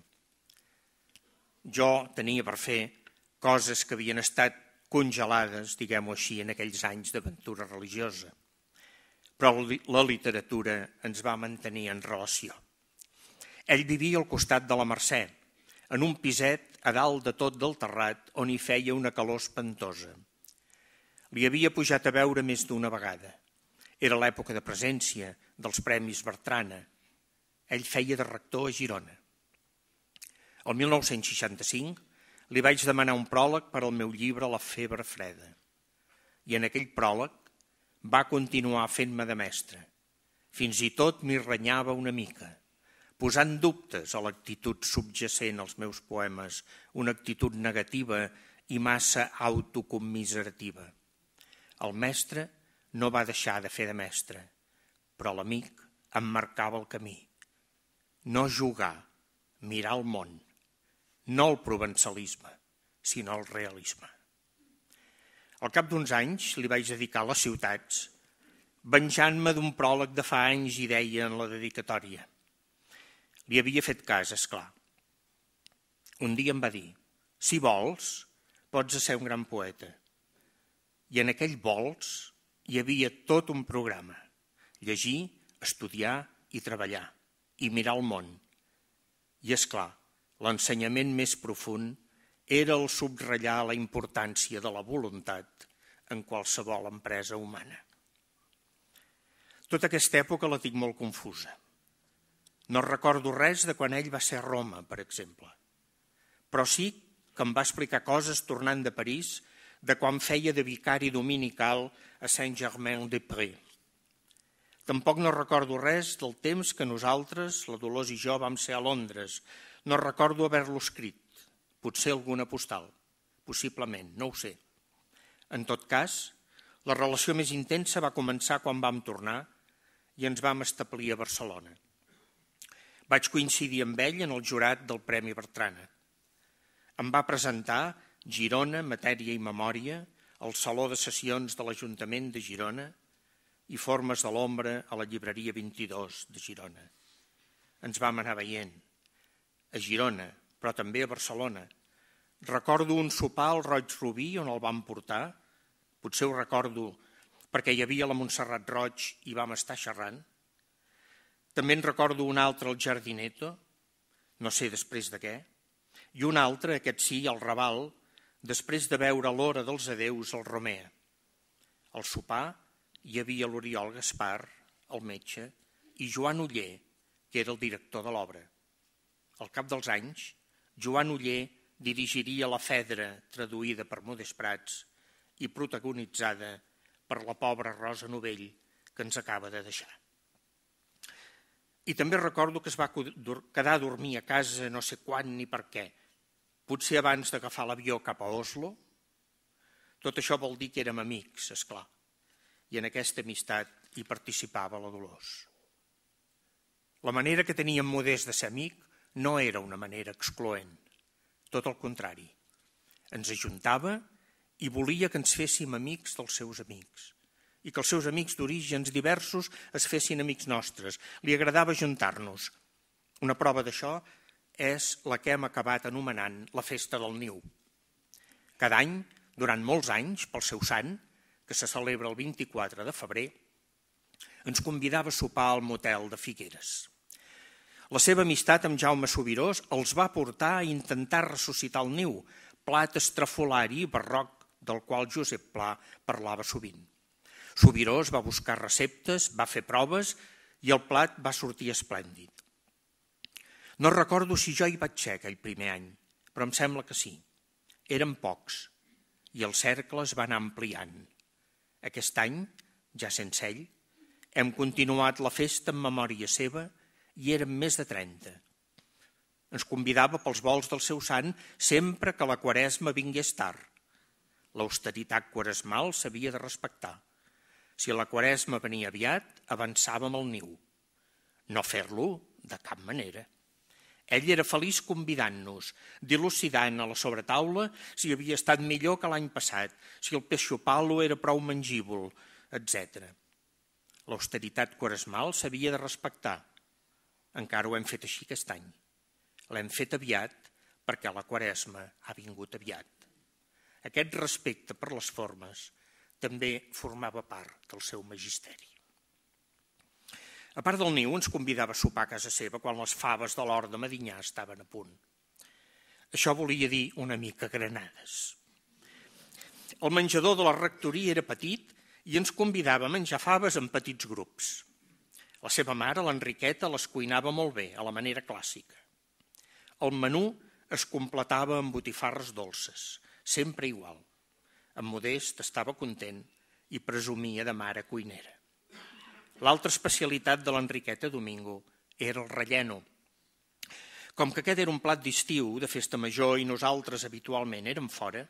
Jo tenia per fer coses que havien estat congelades, diguem-ho així, en aquells anys d'aventura religiosa. Però la literatura ens va mantenir en relació. Ell vivia al costat de la Mercè, en un piset a dalt de tot del terrat on hi feia una calor espantosa. Li havia pujat a veure més d'una vegada – era l'època de presència dels Premis Bertrana. Ell feia de rector a Girona. El 1965 li vaig demanar un pròleg per al meu llibre La febre freda. I en aquell pròleg va continuar fent-me de mestre. Fins i tot m'hi renyava una mica, posant dubtes a l'actitud subjacent als meus poemes, una actitud negativa i massa autocommiserativa. El mestre no va deixar de fer de mestre, però l'amic em marcava el camí. No jugar, mirar el món, no el provençalisme, sinó el realisme. Al cap d'uns anys li vaig dedicar a les ciutats, venjant-me d'un pròleg de fa anys i deia en la dedicatòria. Li havia fet cas, és clar. Un dia em va dir, si vols, pots ser un gran poeta. I en aquell vols hi havia tot un programa. Llegir, estudiar i treballar, i mirar el món. I és clar, l'ensenyament més profund era el subratllar la importància de la voluntat en qualsevol empresa humana. Tota aquesta època la tinc molt confusa. No recordo res de quan ell va ser a Roma, per exemple. Però sí que em va explicar coses tornant de París de quan feia de vicari dominical a Saint-Germain-des-Prés. Tampoc no recordo res del temps que nosaltres, la Dolors i jo, vam ser a Londres. No recordo haver-lo escrit. Potser alguna postal. Possiblement, no ho sé. En tot cas, la relació més intensa va començar quan vam tornar i ens vam establir a Barcelona. Vaig coincidir amb ell en el jurat del Premi Bertrana. Em va presentar Girona, Matèria i Memòria, al Saló de Sessions de l'Ajuntament de Girona i Formes de l'Ombra a la llibreria 22 de Girona. Ens vam anar veient a Girona, però també a Barcelona. Recordo un sopar al Roig Rubí on el vam portar, potser ho recordo perquè hi havia la Montserrat Roig i vam estar xerrant. També en recordo un altre al Jardineto, no sé després de què, i un altre, aquest sí, al Raval, després de veure l'hora dels adeus al Romer. Al sopar hi havia l'Oriol Gaspar, el metge, i Joan Uller, que era el director de l'obra. Al cap dels anys, Joan Uller dirigiria La Fedra, traduïda per Modest Prats i protagonitzada per la pobra Rosa Novell, que ens acaba de deixar. I també recordo que es va quedar a dormir a casa no sé quan ni per què, potser abans d'agafar l'avió cap a Oslo, tot això vol dir que érem amics, és clar, i en aquesta amistat hi participava la Dolors. La manera que teníem modest de ser amic no era una manera excloent, tot el contrari. Ens ajuntava i volia que ens féssim amics dels seus amics i que els seus amics d'orígens diversos es fessin amics nostres. Li agradava ajuntar-nos. Una prova d'això és la que hem acabat anomenant la Festa del Niu. Cada any, durant molts anys, pel seu sant, que se celebra el 24 de febrer, ens convidava a sopar al motel de Figueres. La seva amistat amb Jaume Sobirós els va portar a intentar ressuscitar el niu, plat estrafolari i barroc del qual Josep Pla parlava sovint. Sobirós va buscar receptes, va fer proves i el plat va sortir esplèndid. No recordo si jo hi vaig ser aquell primer any, però em sembla que sí. Eren pocs i el cercle es va anar ampliant. Aquest any, ja sense ell, hem continuat la festa en memòria seva i érem més de 30. Ens convidava pels vols del seu sant sempre que la quaresma vingués tard. L'austeritat quaresmal s'havia de respectar. Si la quaresma venia aviat, avançàvem al niu. No fer-lo de cap manera. Ell era feliç convidant-nos, dilucidant a la sobretaula si havia estat millor que l'any passat, si el peixopalo era prou mengíbol, etc. L'austeritat quaresmal s'havia de respectar. Encara ho hem fet així aquest any. L'hem fet aviat perquè la quaresma ha vingut aviat. Aquest respecte per les formes també formava part del seu magisteri. A part del niu, ens convidava a sopar a casa seva quan les faves de l'hort de Medinyà estaven a punt. Això volia dir una mica granades. El menjador de la rectoria era petit i ens convidava a menjar faves en petits grups. La seva mare, l'Enriqueta, les cuinava molt bé, a la manera clàssica. El menú es completava amb botifarres dolces, sempre igual. En Modest estava content i presumia de mare cuinera. L'altra especialitat de l'Enriqueta Domingo era el relleno. Com que aquest era un plat d'estiu, de festa major, i nosaltres habitualment érem fora,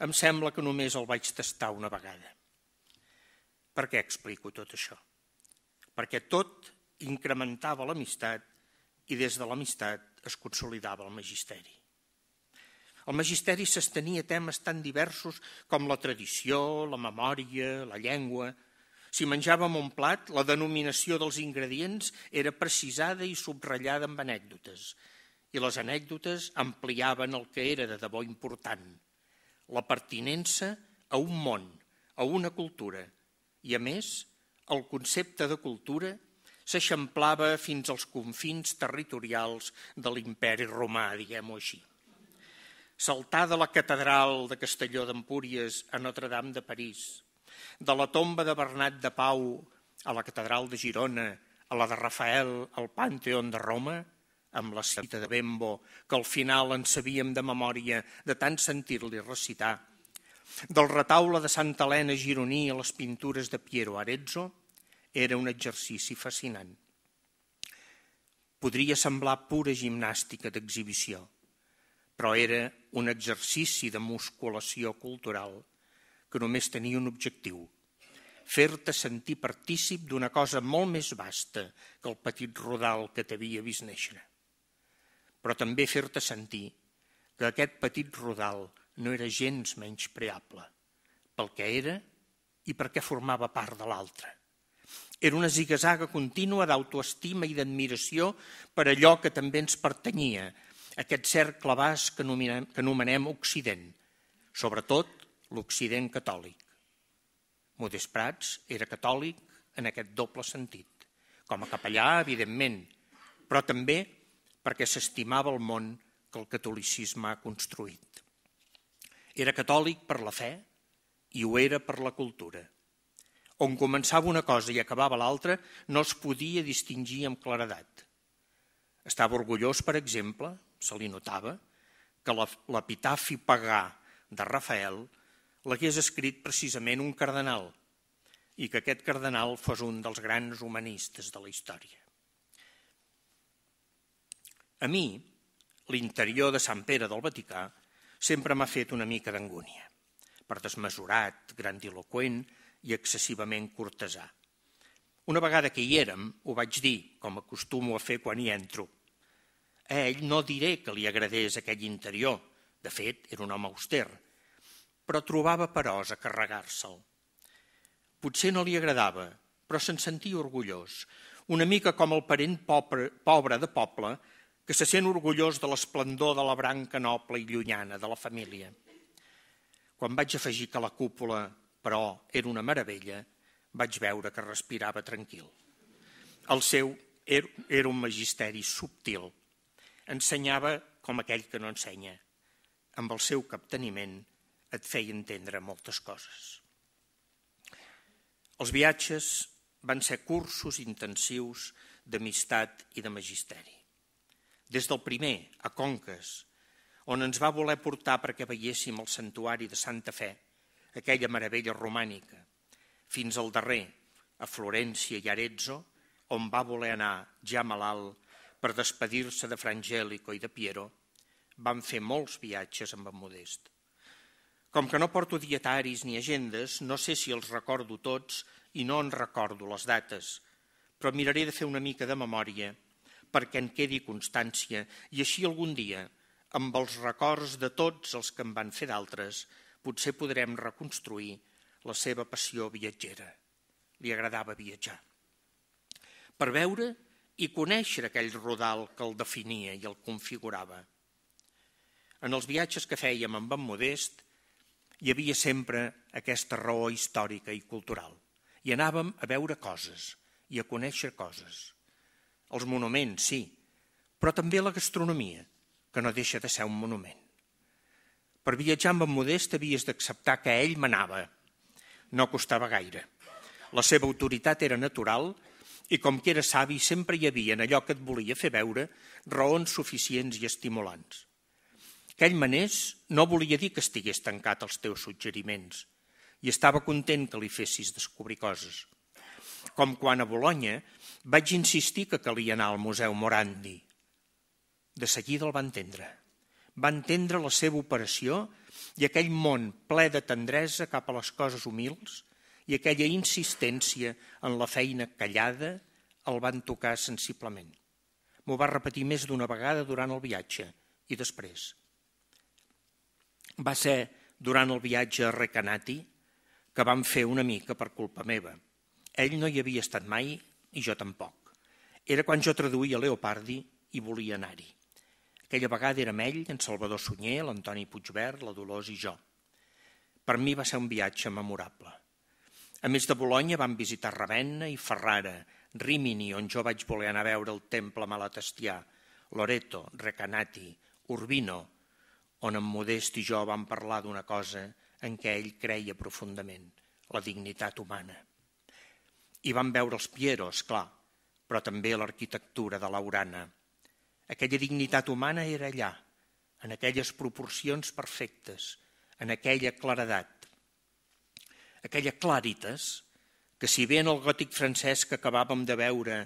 em sembla que només el vaig tastar una vegada. Per què explico tot això? Perquè tot incrementava l'amistat i des de l'amistat es consolidava el magisteri. El magisteri s'estenia temes tan diversos com la tradició, la memòria, la llengua, si menjàvem un plat, la denominació dels ingredients era precisada i subratllada amb anècdotes, i les anècdotes ampliaven el que era de debò important, la pertinença a un món, a una cultura, i a més, el concepte de cultura s'eixamplava fins als confins territorials de l'imperi romà, diguem-ho així. Saltar de la catedral de Castelló d'Empúries a Notre Dame de París – de la tomba de Bernat de Pau a la catedral de Girona, a la de Rafael al Panteón de Roma, amb la cita de Bembo, que al final en sabíem de memòria de tant sentir-li recitar, del retaule de Santa Helena gironí a les pintures de Piero Arezzo, era un exercici fascinant. Podria semblar pura gimnàstica d'exhibició, però era un exercici de musculació cultural que només tenia un objectiu, fer-te sentir partícip d'una cosa molt més vasta que el petit rodal que t'havia vist néixer. Però també fer-te sentir que aquest petit rodal no era gens menys preable, pel que era i perquè formava part de l'altre. Era una zigzaga contínua d'autoestima i d'admiració per allò que també ens pertanyia, aquest cercle basc que anomenem Occident, sobretot l'Occident catòlic. Modest Prats era catòlic en aquest doble sentit, com a capellà, evidentment, però també perquè s'estimava el món que el catolicisme ha construït. Era catòlic per la fe i ho era per la cultura. On començava una cosa i acabava l'altra no es podia distingir amb claredat. Estava orgullós, per exemple, se li notava, que l'epitafi pagà de Rafael l'hagués escrit precisament un cardenal i que aquest cardenal fos un dels grans humanistes de la història. A mi, l'interior de Sant Pere del Vaticà sempre m'ha fet una mica d'angúnia, per desmesurat, grandiloquent i excessivament cortesà. Una vegada que hi érem, ho vaig dir, com acostumo a fer quan hi entro. A ell no diré que li agradés aquell interior, de fet, era un home auster, però trobava perós a carregar-se'l. Potser no li agradava, però se'n sentia orgullós, una mica com el parent pobre, pobre de poble que se sent orgullós de l'esplendor de la branca noble i llunyana de la família. Quan vaig afegir que la cúpula, però, era una meravella, vaig veure que respirava tranquil. El seu er, era un magisteri subtil. Ensenyava com aquell que no ensenya. Amb el seu capteniment, et feia entendre moltes coses. Els viatges van ser cursos intensius d'amistat i de magisteri. Des del primer, a Conques, on ens va voler portar perquè veiéssim el santuari de Santa Fe, aquella meravella romànica, fins al darrer, a Florència i Arezzo, on va voler anar ja malalt per despedir-se de Frangélico i de Piero, van fer molts viatges amb en Modest. Com que no porto dietaris ni agendes, no sé si els recordo tots i no en recordo les dates, però miraré de fer una mica de memòria perquè en quedi constància i així algun dia, amb els records de tots els que en van fer d'altres, potser podrem reconstruir la seva passió viatgera. Li agradava viatjar. Per veure i conèixer aquell rodal que el definia i el configurava. En els viatges que fèiem amb en Modest, hi havia sempre aquesta raó històrica i cultural. I anàvem a veure coses i a conèixer coses. Els monuments, sí, però també la gastronomia, que no deixa de ser un monument. Per viatjar amb en Modest havies d'acceptar que ell manava. No costava gaire. La seva autoritat era natural i com que era savi sempre hi havia en allò que et volia fer veure raons suficients i estimulants. Que ell manés no volia dir que estigués tancat als teus suggeriments i estava content que li fessis descobrir coses. Com quan a Bologna vaig insistir que calia anar al Museu Morandi. De seguida el va entendre. Va entendre la seva operació i aquell món ple de tendresa cap a les coses humils i aquella insistència en la feina callada el van tocar sensiblement. M'ho va repetir més d'una vegada durant el viatge i després va ser durant el viatge a Recanati que vam fer una mica per culpa meva. Ell no hi havia estat mai i jo tampoc. Era quan jo traduïa Leopardi i volia anar-hi. Aquella vegada érem ell, en Salvador Sunyer, l'Antoni Puigverd, la Dolors i jo. Per mi va ser un viatge memorable. A més de Bologna vam visitar Ravenna i Ferrara, Rimini, on jo vaig voler anar a veure el temple malatestià, Loreto, Recanati, Urbino, on en Modest i jo vam parlar d'una cosa en què ell creia profundament, la dignitat humana. I vam veure els Pieros, clar, però també l'arquitectura de l'Aurana. Aquella dignitat humana era allà, en aquelles proporcions perfectes, en aquella claredat, aquella claritas que si bé en el gòtic francès que acabàvem de veure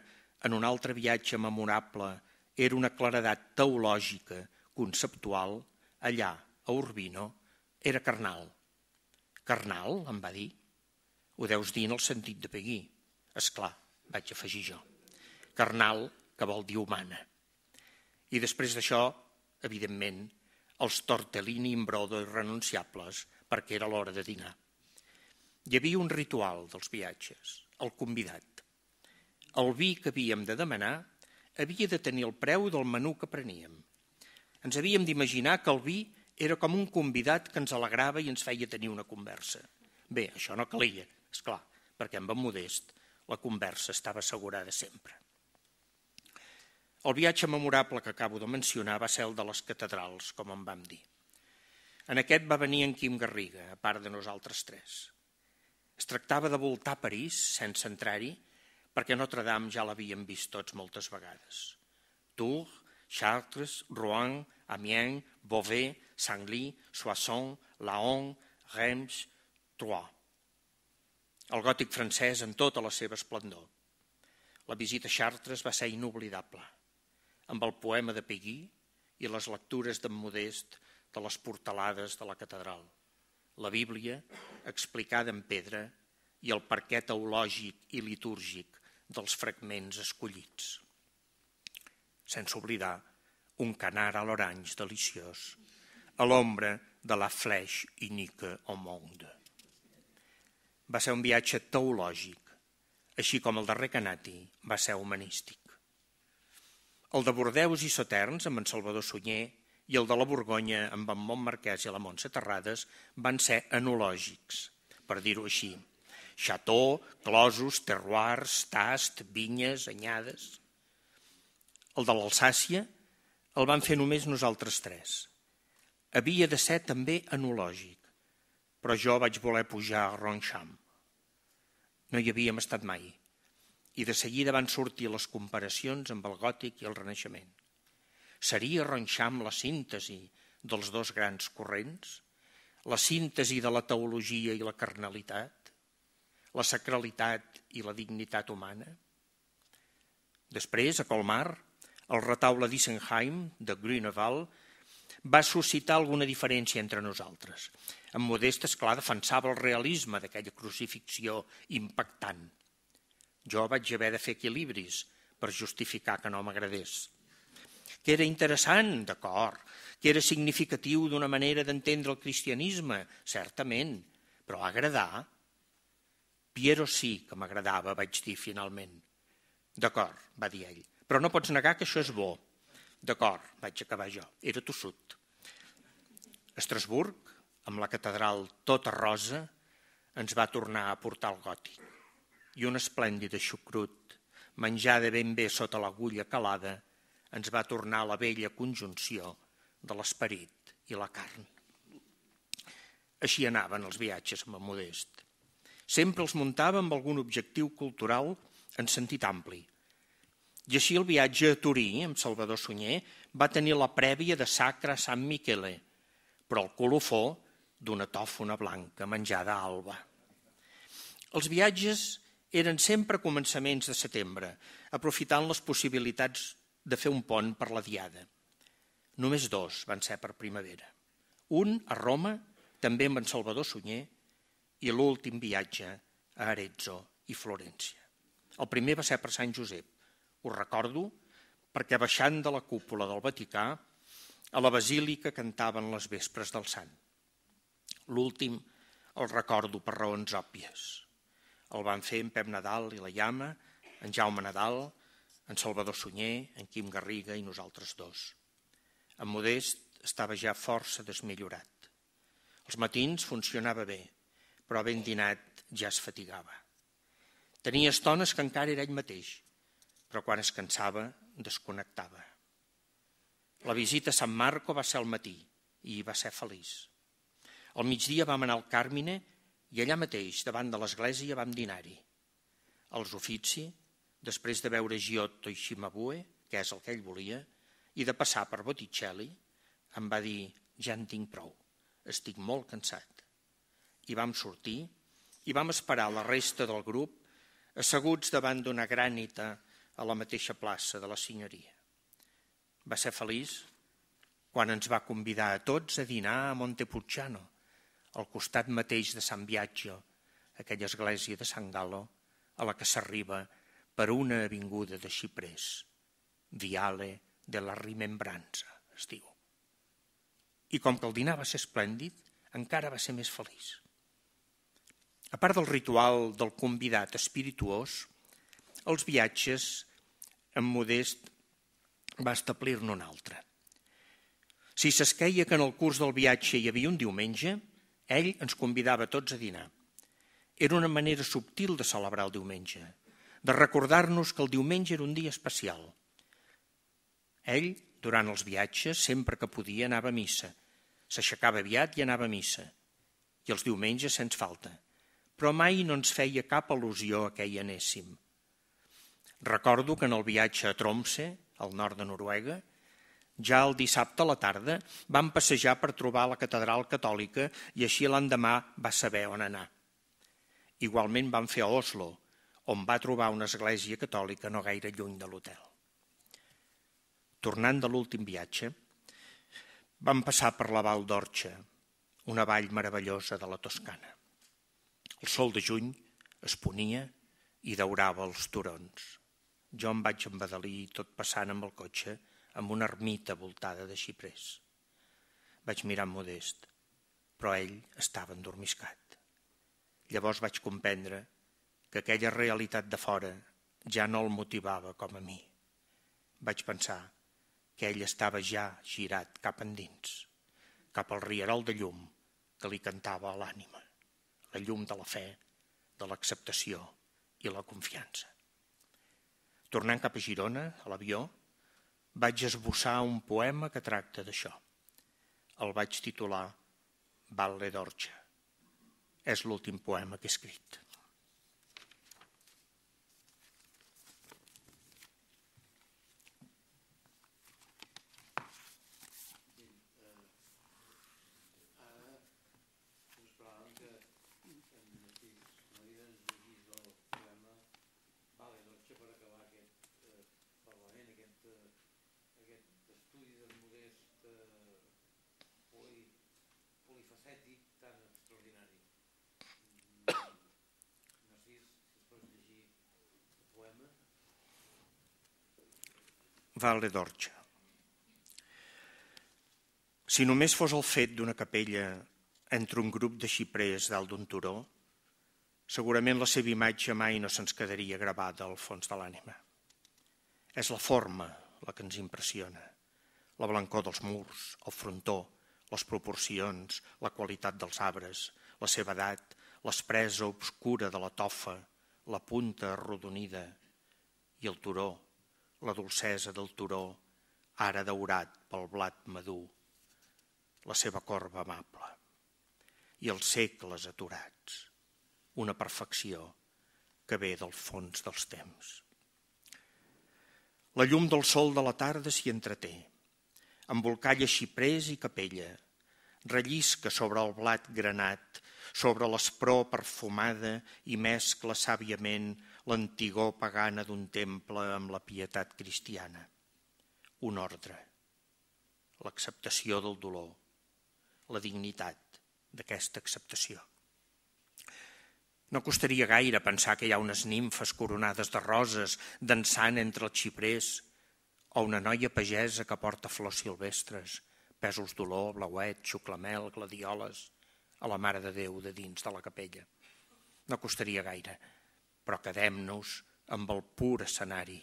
en un altre viatge memorable era una claredat teològica, conceptual, allà, a Urbino, era carnal. Carnal, em va dir. Ho deus dir en el sentit de Peguí. És clar, vaig afegir jo. Carnal, que vol dir humana. I després d'això, evidentment, els tortellini in brodo irrenunciables, perquè era l'hora de dinar. Hi havia un ritual dels viatges, el convidat. El vi que havíem de demanar havia de tenir el preu del menú que preníem – ens havíem d'imaginar que el vi era com un convidat que ens alegrava i ens feia tenir una conversa. Bé, això no calia, és clar, perquè amb en Modest la conversa estava assegurada sempre. El viatge memorable que acabo de mencionar va ser el de les catedrals, com en vam dir. En aquest va venir en Quim Garriga, a part de nosaltres tres. Es tractava de voltar a París sense entrar-hi, perquè Notre Dame ja l'havíem vist tots moltes vegades. Tours, Chartres, Rouen, Amiens, Beauvais, Saint-Ly, Soissons, Laon, Reims, Troyes. El gòtic francès en tota la seva esplendor. La visita a Chartres va ser inoblidable, amb el poema de Peguí i les lectures d'en Modest de les portalades de la catedral, la Bíblia explicada en pedra i el parquet eulògic i litúrgic dels fragments escollits sense oblidar un canar a l'oranys deliciós, a l'ombra de la fleix única au monde. Va ser un viatge teològic, així com el de Recanati va ser humanístic. El de Bordeus i Soterns amb en Salvador Sunyer i el de la Borgonya amb en Montmarquès i la Montse Terrades van ser enològics, per dir-ho així. Xató, closos, terroirs, tast, vinyes, anyades el de l'Alsàcia, el vam fer només nosaltres tres. Havia de ser també enològic, però jo vaig voler pujar a Ronxam. No hi havíem estat mai, i de seguida van sortir les comparacions amb el gòtic i el renaixement. Seria Ronxam la síntesi dels dos grans corrents? La síntesi de la teologia i la carnalitat? La sacralitat i la dignitat humana? Després, a Colmar, el retaule d'Issenheim, de Grüneval, va suscitar alguna diferència entre nosaltres. En Modest, esclar, defensava el realisme d'aquella crucifixió impactant. Jo vaig haver de fer equilibris per justificar que no m'agradés. Que era interessant, d'acord, que era significatiu d'una manera d'entendre el cristianisme, certament, però agradar? Piero sí que m'agradava, vaig dir finalment. D'acord, va dir ell però no pots negar que això és bo. D'acord, vaig acabar jo. Era tossut. Estrasburg, amb la catedral tota rosa, ens va tornar a portar el gòtic. I un esplèndid xucrut, menjada ben bé sota l'agulla calada, ens va tornar a la vella conjunció de l'esperit i la carn. Així anaven els viatges amb el Modest. Sempre els muntava amb algun objectiu cultural en sentit ampli – i així el viatge a Turí, amb Salvador Sunyer, va tenir la prèvia de Sacra Sant Michele, però el colofó d'una tòfona blanca menjada a alba. Els viatges eren sempre començaments de setembre, aprofitant les possibilitats de fer un pont per la Diada. Només dos van ser per primavera. Un a Roma, també amb en Salvador Sunyer, i l'últim viatge a Arezzo i Florència. El primer va ser per Sant Josep, ho recordo perquè baixant de la cúpula del Vaticà, a la basílica cantaven les vespres del sant. L'últim el recordo per raons òbvies. El van fer en Pep Nadal i la Llama, en Jaume Nadal, en Salvador Sunyer, en Quim Garriga i nosaltres dos. En Modest estava ja força desmillorat. Els matins funcionava bé, però ben dinat ja es fatigava. Tenia estones que encara era ell mateix, però quan es cansava desconnectava. La visita a Sant Marco va ser al matí i va ser feliç. Al migdia vam anar al Càrmine i allà mateix, davant de l'església, vam dinar-hi. Els ofici, després de veure Giotto i Shimabue, que és el que ell volia, i de passar per Botticelli, em va dir, ja en tinc prou, estic molt cansat. I vam sortir i vam esperar la resta del grup asseguts davant d'una granita a la mateixa plaça de la Senyoria. Va ser feliç quan ens va convidar a tots a dinar a Montepulciano, al costat mateix de Sant Viatge, aquella església de Sant Galo, a la que s'arriba per una avinguda de xiprés, Viale de la Rimembranza, es diu. I com que el dinar va ser esplèndid, encara va ser més feliç. A part del ritual del convidat espirituós, els viatges, en Modest va establir-ne un altre. Si s'esqueia que en el curs del viatge hi havia un diumenge, ell ens convidava tots a dinar. Era una manera subtil de celebrar el diumenge, de recordar-nos que el diumenge era un dia especial. Ell, durant els viatges, sempre que podia anava a missa. S'aixecava aviat i anava a missa. I els diumenges sens falta. Però mai no ens feia cap al·lusió a què hi anéssim. Recordo que en el viatge a Tromsø, al nord de Noruega, ja el dissabte a la tarda vam passejar per trobar la catedral catòlica i així l'endemà va saber on anar. Igualment vam fer a Oslo, on va trobar una església catòlica no gaire lluny de l'hotel. Tornant de l'últim viatge, vam passar per la Val d'Orxa, una vall meravellosa de la Toscana. El sol de juny es ponia i daurava els turons. Jo em vaig embadalir tot passant amb el cotxe amb una ermita voltada de xiprers. Vaig mirar modest, però ell estava endormiscat. Llavors vaig comprendre que aquella realitat de fora ja no el motivava com a mi. Vaig pensar que ell estava ja girat cap endins, cap al rierol de llum que li cantava a l'ànima, la llum de la fe, de l'acceptació i la confiança. Tornant cap a Girona, a l'avió, vaig esbossar un poema que tracta d'això. El vaig titular Valle d'Orxa. És l'últim poema que he escrit. ascètic tan extraordinari. Mm, no si es llegir el poema. Vale d'Orxa. Si només fos el fet d'una capella entre un grup de xiprers dalt d'un turó, segurament la seva imatge mai no se'ns quedaria gravada al fons de l'ànima. És la forma la que ens impressiona, la blancor dels murs, el frontó, les proporcions, la qualitat dels arbres, la seva edat, l'espresa obscura de la tofa, la punta arrodonida i el turó, la dolcesa del turó, ara daurat pel blat madur, la seva corba amable i els segles aturats, una perfecció que ve del fons dels temps. La llum del sol de la tarda s'hi entreté, embolcalla xiprés i capella, rellisca sobre el blat granat, sobre l'espró perfumada i mescla sàviament l'antigó pagana d'un temple amb la pietat cristiana. Un ordre, l'acceptació del dolor, la dignitat d'aquesta acceptació. No costaria gaire pensar que hi ha unes nimfes coronades de roses dansant entre els xiprers, o una noia pagesa que porta flors silvestres, pèsols d'olor, blauet, xuclamel, gladioles, a la Mare de Déu de dins de la capella. No costaria gaire, però quedem-nos amb el pur escenari,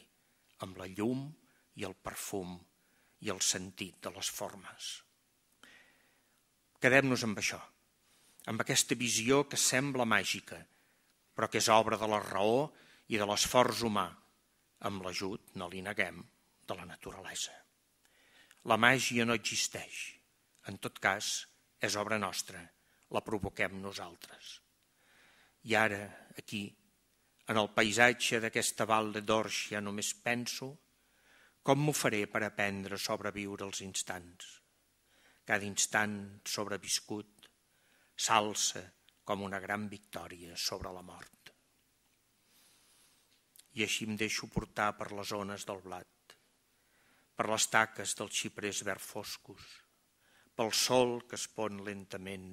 amb la llum i el perfum i el sentit de les formes. Quedem-nos amb això, amb aquesta visió que sembla màgica, però que és obra de la raó i de l'esforç humà, amb l'ajut, no li neguem, de la naturalesa. La màgia no existeix. En tot cas, és obra nostra. La provoquem nosaltres. I ara, aquí, en el paisatge d'aquesta val de ja només penso com m'ho faré per aprendre a sobreviure els instants. Cada instant sobreviscut s'alça com una gran victòria sobre la mort. I així em deixo portar per les ones del blat per les taques dels xiprers verd foscos, pel sol que es pon lentament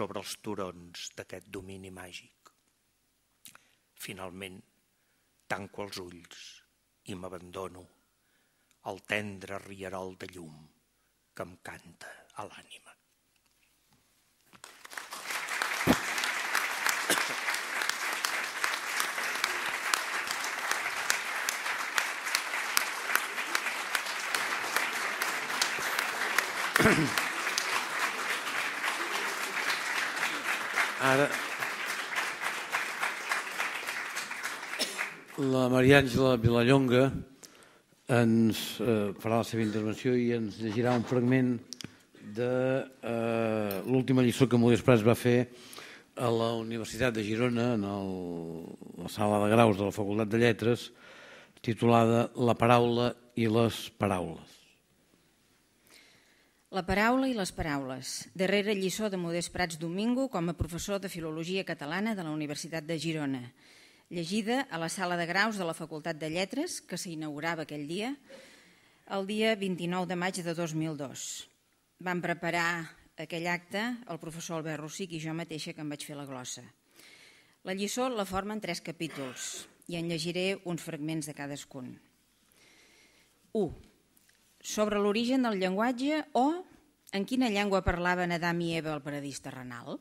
sobre els turons d'aquest domini màgic. Finalment, tanco els ulls i m'abandono al tendre rierol de llum que em canta a l'ànima. Ara... La Maria Àngela Vilallonga ens eh, farà la seva intervenció i ens llegirà un fragment de eh, l'última lliçó que Modest Prats va fer a la Universitat de Girona, en el, la sala de graus de la Facultat de Lletres, titulada La paraula i les paraules. La paraula i les paraules. Darrere lliçó de Modest Prats Domingo com a professor de Filologia Catalana de la Universitat de Girona. Llegida a la sala de graus de la Facultat de Lletres, que s'inaugurava aquell dia, el dia 29 de maig de 2002. Vam preparar aquell acte el professor Albert Rossic i jo mateixa que em vaig fer la glossa. La lliçó la formen tres capítols i en llegiré uns fragments de cadascun. 1 sobre l'origen del llenguatge o en quina llengua parlaven Adam i Eva al paradís terrenal?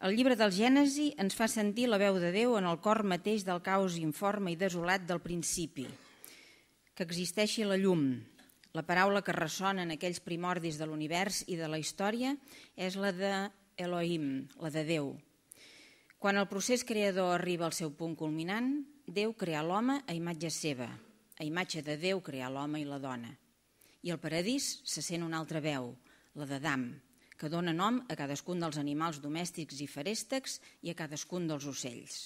El llibre del Gènesi ens fa sentir la veu de Déu en el cor mateix del caos informe i desolat del principi. Que existeixi la llum, la paraula que ressona en aquells primordis de l'univers i de la història és la de Elohim, la de Déu. Quan el procés creador arriba al seu punt culminant, Déu crea l'home a imatge seva, a imatge de Déu crea l'home i la dona. I al paradís se sent una altra veu, la d'Adam, que dona nom a cadascun dels animals domèstics i ferèstecs i a cadascun dels ocells.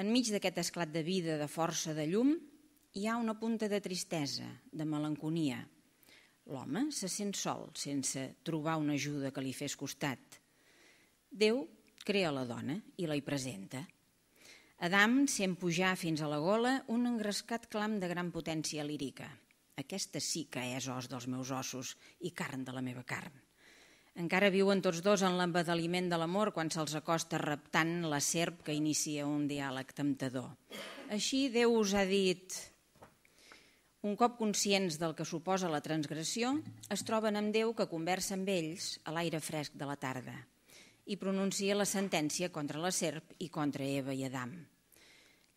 Enmig d'aquest esclat de vida, de força, de llum, hi ha una punta de tristesa, de melanconia. L'home se sent sol, sense trobar una ajuda que li fes costat. Déu crea la dona i la hi presenta. Adam sent pujar fins a la gola un engrescat clam de gran potència lírica – aquesta sí que és os dels meus ossos i carn de la meva carn. Encara viuen tots dos en l'embadaliment de l'amor quan se'ls acosta reptant la serp que inicia un diàleg temptador. Així Déu us ha dit... Un cop conscients del que suposa la transgressió, es troben amb Déu que conversa amb ells a l'aire fresc de la tarda i pronuncia la sentència contra la serp i contra Eva i Adam.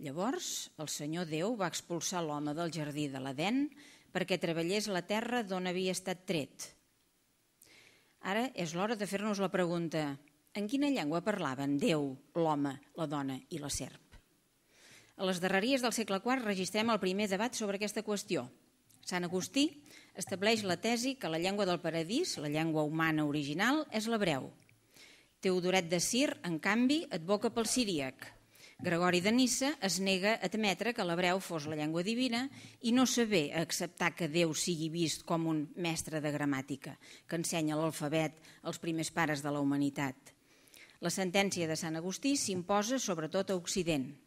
Llavors, el Senyor Déu va expulsar l'home del jardí de l'Aden perquè treballés la terra d'on havia estat tret. Ara és l'hora de fer-nos la pregunta, en quina llengua parlaven Déu, l'home, la dona i la serp? A les darreries del segle IV registrem el primer debat sobre aquesta qüestió. Sant Agustí estableix la tesi que la llengua del paradís, la llengua humana original, és l'hebreu. Teodoret de Sir, en canvi, advoca pel siríac, Gregori de Nissa es nega a admetre que l'hebreu fos la llengua divina i no saber acceptar que Déu sigui vist com un mestre de gramàtica que ensenya l'alfabet als primers pares de la humanitat. La sentència de Sant Agustí s'imposa sobretot a Occident –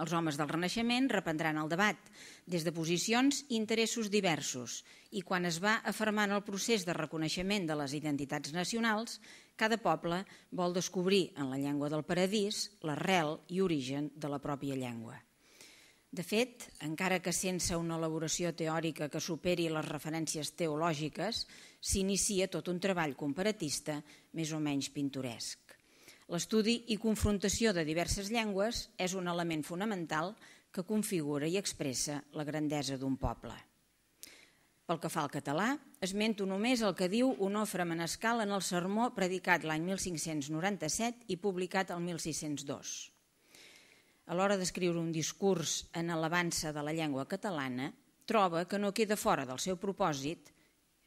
els homes del Renaixement reprendran el debat des de posicions i interessos diversos i quan es va afirmant el procés de reconeixement de les identitats nacionals, cada poble vol descobrir en la llengua del paradís l'arrel i origen de la pròpia llengua. De fet, encara que sense una elaboració teòrica que superi les referències teològiques, s'inicia tot un treball comparatista més o menys pintoresc. L'estudi i confrontació de diverses llengües és un element fonamental que configura i expressa la grandesa d'un poble. Pel que fa al català, esmento només el que diu Onofre Manescal en el sermó predicat l'any 1597 i publicat el 1602. A l'hora d'escriure un discurs en alabança de la llengua catalana, troba que no queda fora del seu propòsit,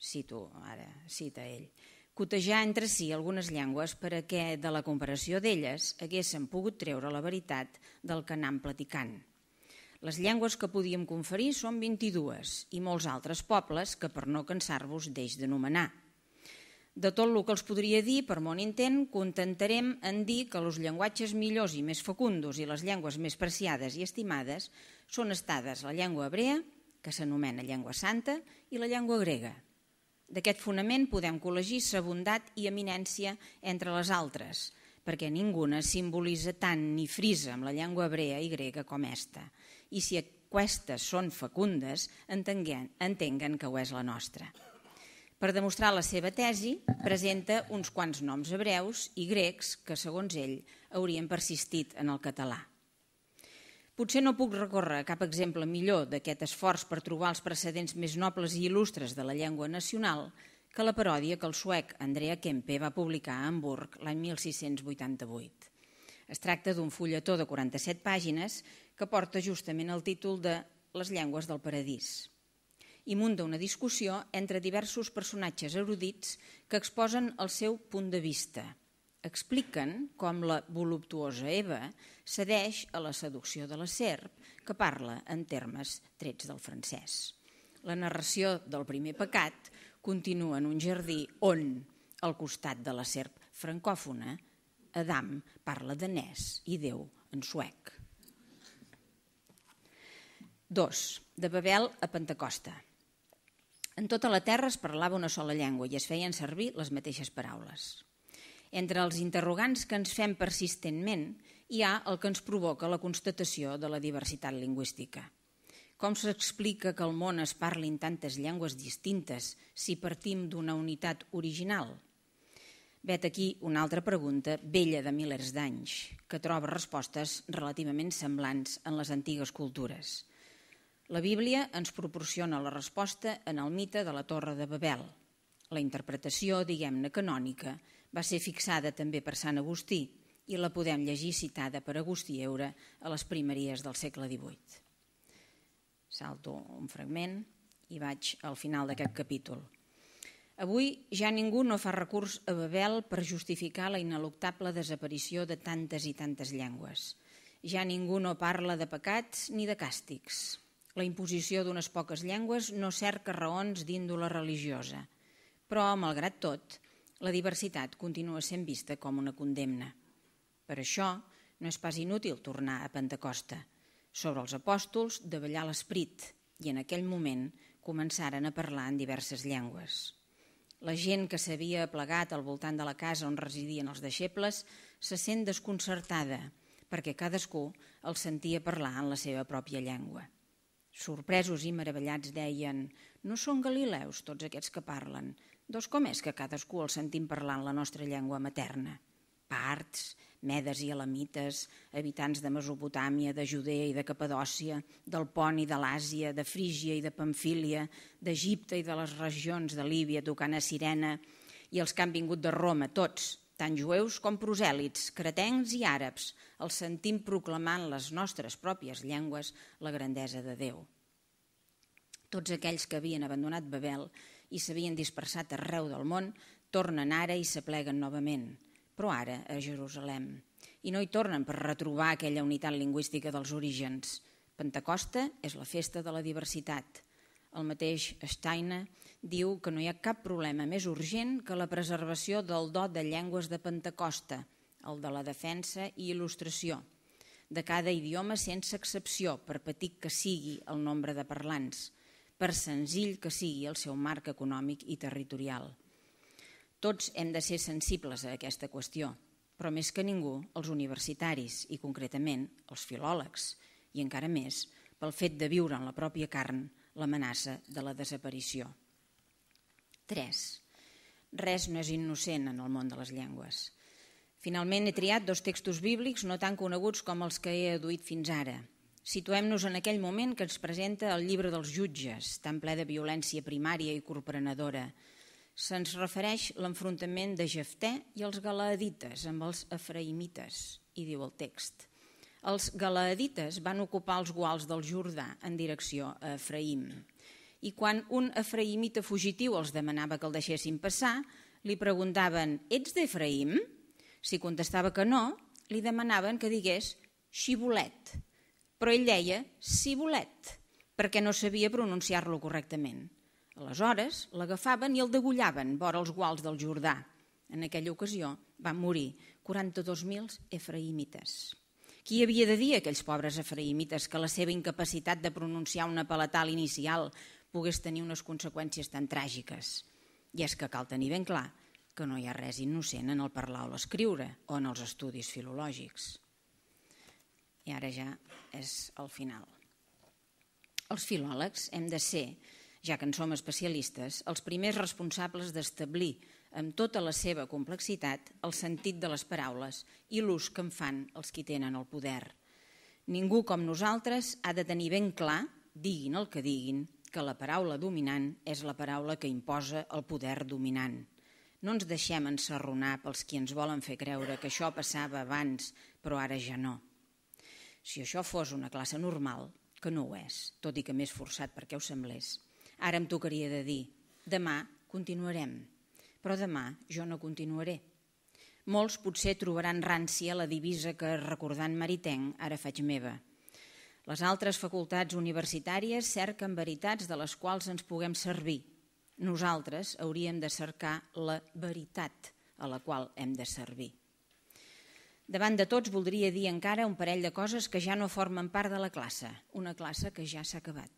cito ara, cita ell, cotejar entre si algunes llengües per a que de la comparació d'elles haguessin pogut treure la veritat del que anam platicant. Les llengües que podíem conferir són 22 i molts altres pobles que per no cansar-vos deix d'anomenar. De tot el que els podria dir, per mon intent, contentarem en dir que els llenguatges millors i més fecundos i les llengües més preciades i estimades són estades la llengua hebrea, que s'anomena llengua santa, i la llengua grega, D'aquest fonament podem col·legir sa bondat i eminència entre les altres, perquè ninguna simbolitza tant ni frisa amb la llengua hebrea i grega com esta. I si aquestes són fecundes, entenguen, entenguen que ho és la nostra. Per demostrar la seva tesi, presenta uns quants noms hebreus i grecs que, segons ell, haurien persistit en el català. Potser no puc recórrer cap exemple millor d'aquest esforç per trobar els precedents més nobles i il·lustres de la llengua nacional que la paròdia que el suec Andrea Kempe va publicar a Hamburg l'any 1688. Es tracta d'un fulletó de 47 pàgines que porta justament el títol de Les llengües del paradís i munta una discussió entre diversos personatges erudits que exposen el seu punt de vista – expliquen com la voluptuosa Eva cedeix a la seducció de la serp que parla en termes trets del francès. La narració del primer pecat continua en un jardí on, al costat de la serp francòfona, Adam parla danès i Déu en suec. 2. De Babel a Pentecosta. En tota la terra es parlava una sola llengua i es feien servir les mateixes paraules. Entre els interrogants que ens fem persistentment hi ha el que ens provoca la constatació de la diversitat lingüística. Com s'explica que al món es parlin tantes llengües distintes si partim d'una unitat original? Vet aquí una altra pregunta vella de milers d'anys, que troba respostes relativament semblants en les antigues cultures. La Bíblia ens proporciona la resposta en el mite de la Torre de Babel, la interpretació, diguem-ne, canònica va ser fixada també per Sant Agustí i la podem llegir citada per Agustí Eure a les primeries del segle XVIII. Salto un fragment i vaig al final d'aquest capítol. Avui ja ningú no fa recurs a Babel per justificar la ineluctable desaparició de tantes i tantes llengües. Ja ningú no parla de pecats ni de càstigs. La imposició d'unes poques llengües no cerca raons d'índola religiosa. Però, malgrat tot, la diversitat continua sent vista com una condemna. Per això, no és pas inútil tornar a Pentecosta. Sobre els apòstols ballar l'esprit i en aquell moment començaren a parlar en diverses llengües. La gent que s'havia plegat al voltant de la casa on residien els deixebles se sent desconcertada perquè cadascú els sentia parlar en la seva pròpia llengua. Sorpresos i meravellats deien «No són galileus tots aquests que parlen, doncs com és que cadascú el sentim parlant la nostra llengua materna? Parts, medes i elamites, habitants de Mesopotàmia, de Judea i de Capadòcia, del Pont i de l'Àsia, de Frígia i de Pamfília, d'Egipte i de les regions de Líbia tocant a Sirena, i els que han vingut de Roma, tots, tant jueus com prosèlits, cretencs i àrabs, els sentim proclamant les nostres pròpies llengües la grandesa de Déu. Tots aquells que havien abandonat Babel i s'havien dispersat arreu del món, tornen ara i s'apleguen novament, però ara a Jerusalem. I no hi tornen per retrobar aquella unitat lingüística dels orígens. Pentecosta és la festa de la diversitat. El mateix Steiner diu que no hi ha cap problema més urgent que la preservació del do de llengües de Pentecosta, el de la defensa i il·lustració, de cada idioma sense excepció, per petit que sigui el nombre de parlants – per senzill que sigui el seu marc econòmic i territorial. Tots hem de ser sensibles a aquesta qüestió, però més que ningú els universitaris i concretament els filòlegs, i encara més pel fet de viure en la pròpia carn l'amenaça de la desaparició. 3. Res no és innocent en el món de les llengües. Finalment he triat dos textos bíblics no tan coneguts com els que he aduït fins ara – Situem-nos en aquell moment que ens presenta el llibre dels jutges, tan ple de violència primària i corprenedora. Se'ns refereix l'enfrontament de Jefté i els galaedites amb els efraïmites, i diu el text. Els galaedites van ocupar els guals del Jordà en direcció a Efraïm. I quan un efraïmita fugitiu els demanava que el deixessin passar, li preguntaven, ets d'Efraïm? Si contestava que no, li demanaven que digués xibolet, però ell deia cibulet, perquè no sabia pronunciar-lo correctament. Aleshores, l'agafaven i el degullaven vora els guals del Jordà. En aquella ocasió van morir 42.000 efraïmites. Qui havia de dir a aquells pobres efraïmites que la seva incapacitat de pronunciar una palatal inicial pogués tenir unes conseqüències tan tràgiques? I és que cal tenir ben clar que no hi ha res innocent en el parlar o l'escriure o en els estudis filològics i ara ja és el final. Els filòlegs hem de ser, ja que en som especialistes, els primers responsables d'establir amb tota la seva complexitat el sentit de les paraules i l'ús que en fan els qui tenen el poder. Ningú com nosaltres ha de tenir ben clar, diguin el que diguin, que la paraula dominant és la paraula que imposa el poder dominant. No ens deixem ensarronar pels qui ens volen fer creure que això passava abans, però ara ja no. Si això fos una classe normal, que no ho és, tot i que més forçat perquè ho semblés, ara em tocaria de dir, demà continuarem, però demà jo no continuaré. Molts potser trobaran rància la divisa que, recordant Maritenc, ara faig meva. Les altres facultats universitàries cerquen veritats de les quals ens puguem servir. Nosaltres hauríem de cercar la veritat a la qual hem de servir. Davant de tots voldria dir encara un parell de coses que ja no formen part de la classe, una classe que ja s'ha acabat.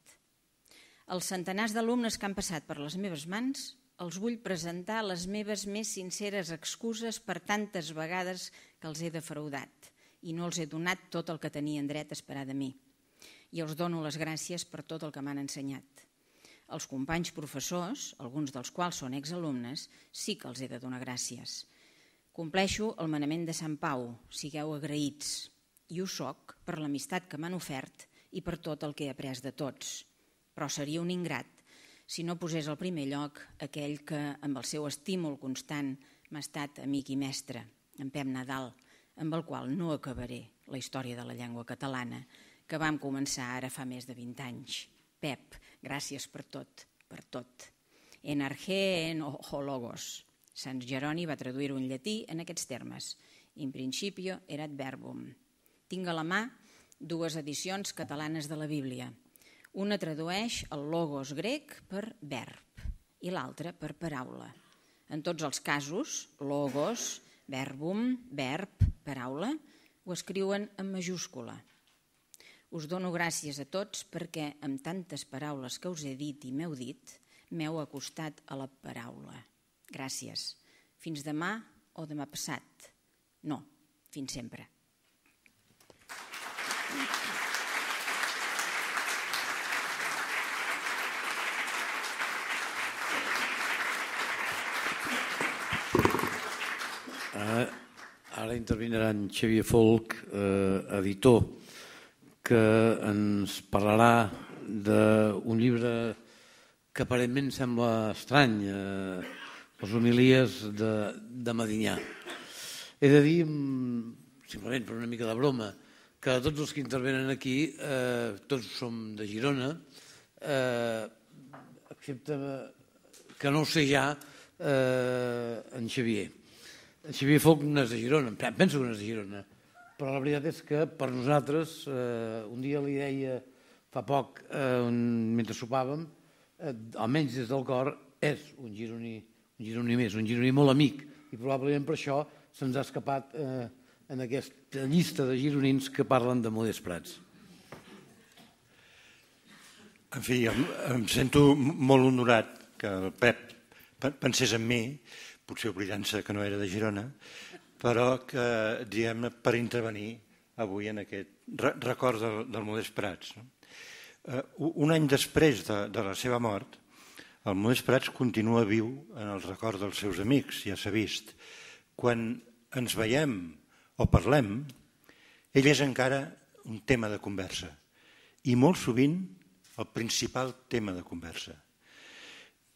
Els centenars d'alumnes que han passat per les meves mans els vull presentar les meves més sinceres excuses per tantes vegades que els he defraudat i no els he donat tot el que tenien dret a esperar de mi. I els dono les gràcies per tot el que m'han ensenyat. Els companys professors, alguns dels quals són exalumnes, sí que els he de donar gràcies, Compleixo el manament de Sant Pau, sigueu agraïts. I ho soc per l'amistat que m'han ofert i per tot el que he après de tots. Però seria un ingrat si no posés al primer lloc aquell que, amb el seu estímul constant, m'ha estat amic i mestre, en Pep Nadal, amb el qual no acabaré la història de la llengua catalana, que vam començar ara fa més de 20 anys. Pep, gràcies per tot, per tot. En Argen o Hologos. Sant Jeroni va traduir-ho en llatí en aquests termes. In principio erat verbum. Tinc a la mà dues edicions catalanes de la Bíblia. Una tradueix el logos grec per verb i l'altra per paraula. En tots els casos, logos, verbum, verb, paraula, ho escriuen en majúscula. Us dono gràcies a tots perquè amb tantes paraules que us he dit i m'heu dit, m'heu acostat a la paraula gràcies. Fins demà o demà passat. No, fins sempre. Ah, ara intervindrà en Xavier Folk, eh, editor, que ens parlarà d'un llibre que aparentment sembla estrany, eh, les homilies de, de Medinyà. He de dir, mm, simplement per una mica de broma, que tots els que intervenen aquí, eh, tots som de Girona, eh, excepte que no ho sé ja eh, en Xavier. En Xavier Foc no és de Girona, penso que no és de Girona, però la veritat és que per nosaltres, eh, un dia li deia fa poc, eh, un, mentre sopàvem, eh, almenys des del cor, és un gironí un gironí més, un gironí molt amic, i probablement per això se'ns ha escapat eh, en aquesta llista de gironins que parlen de Modest Prats. En fi, em, em sento molt honorat que el Pep pensés en mi, potser oblidant-se que no era de Girona, però que, diguem per intervenir avui en aquest record del, del Modest Prats. No? Uh, un any després de, de la seva mort, el Modest Prats continua viu en el record dels seus amics, ja s'ha vist. Quan ens veiem o parlem, ell és encara un tema de conversa i molt sovint el principal tema de conversa.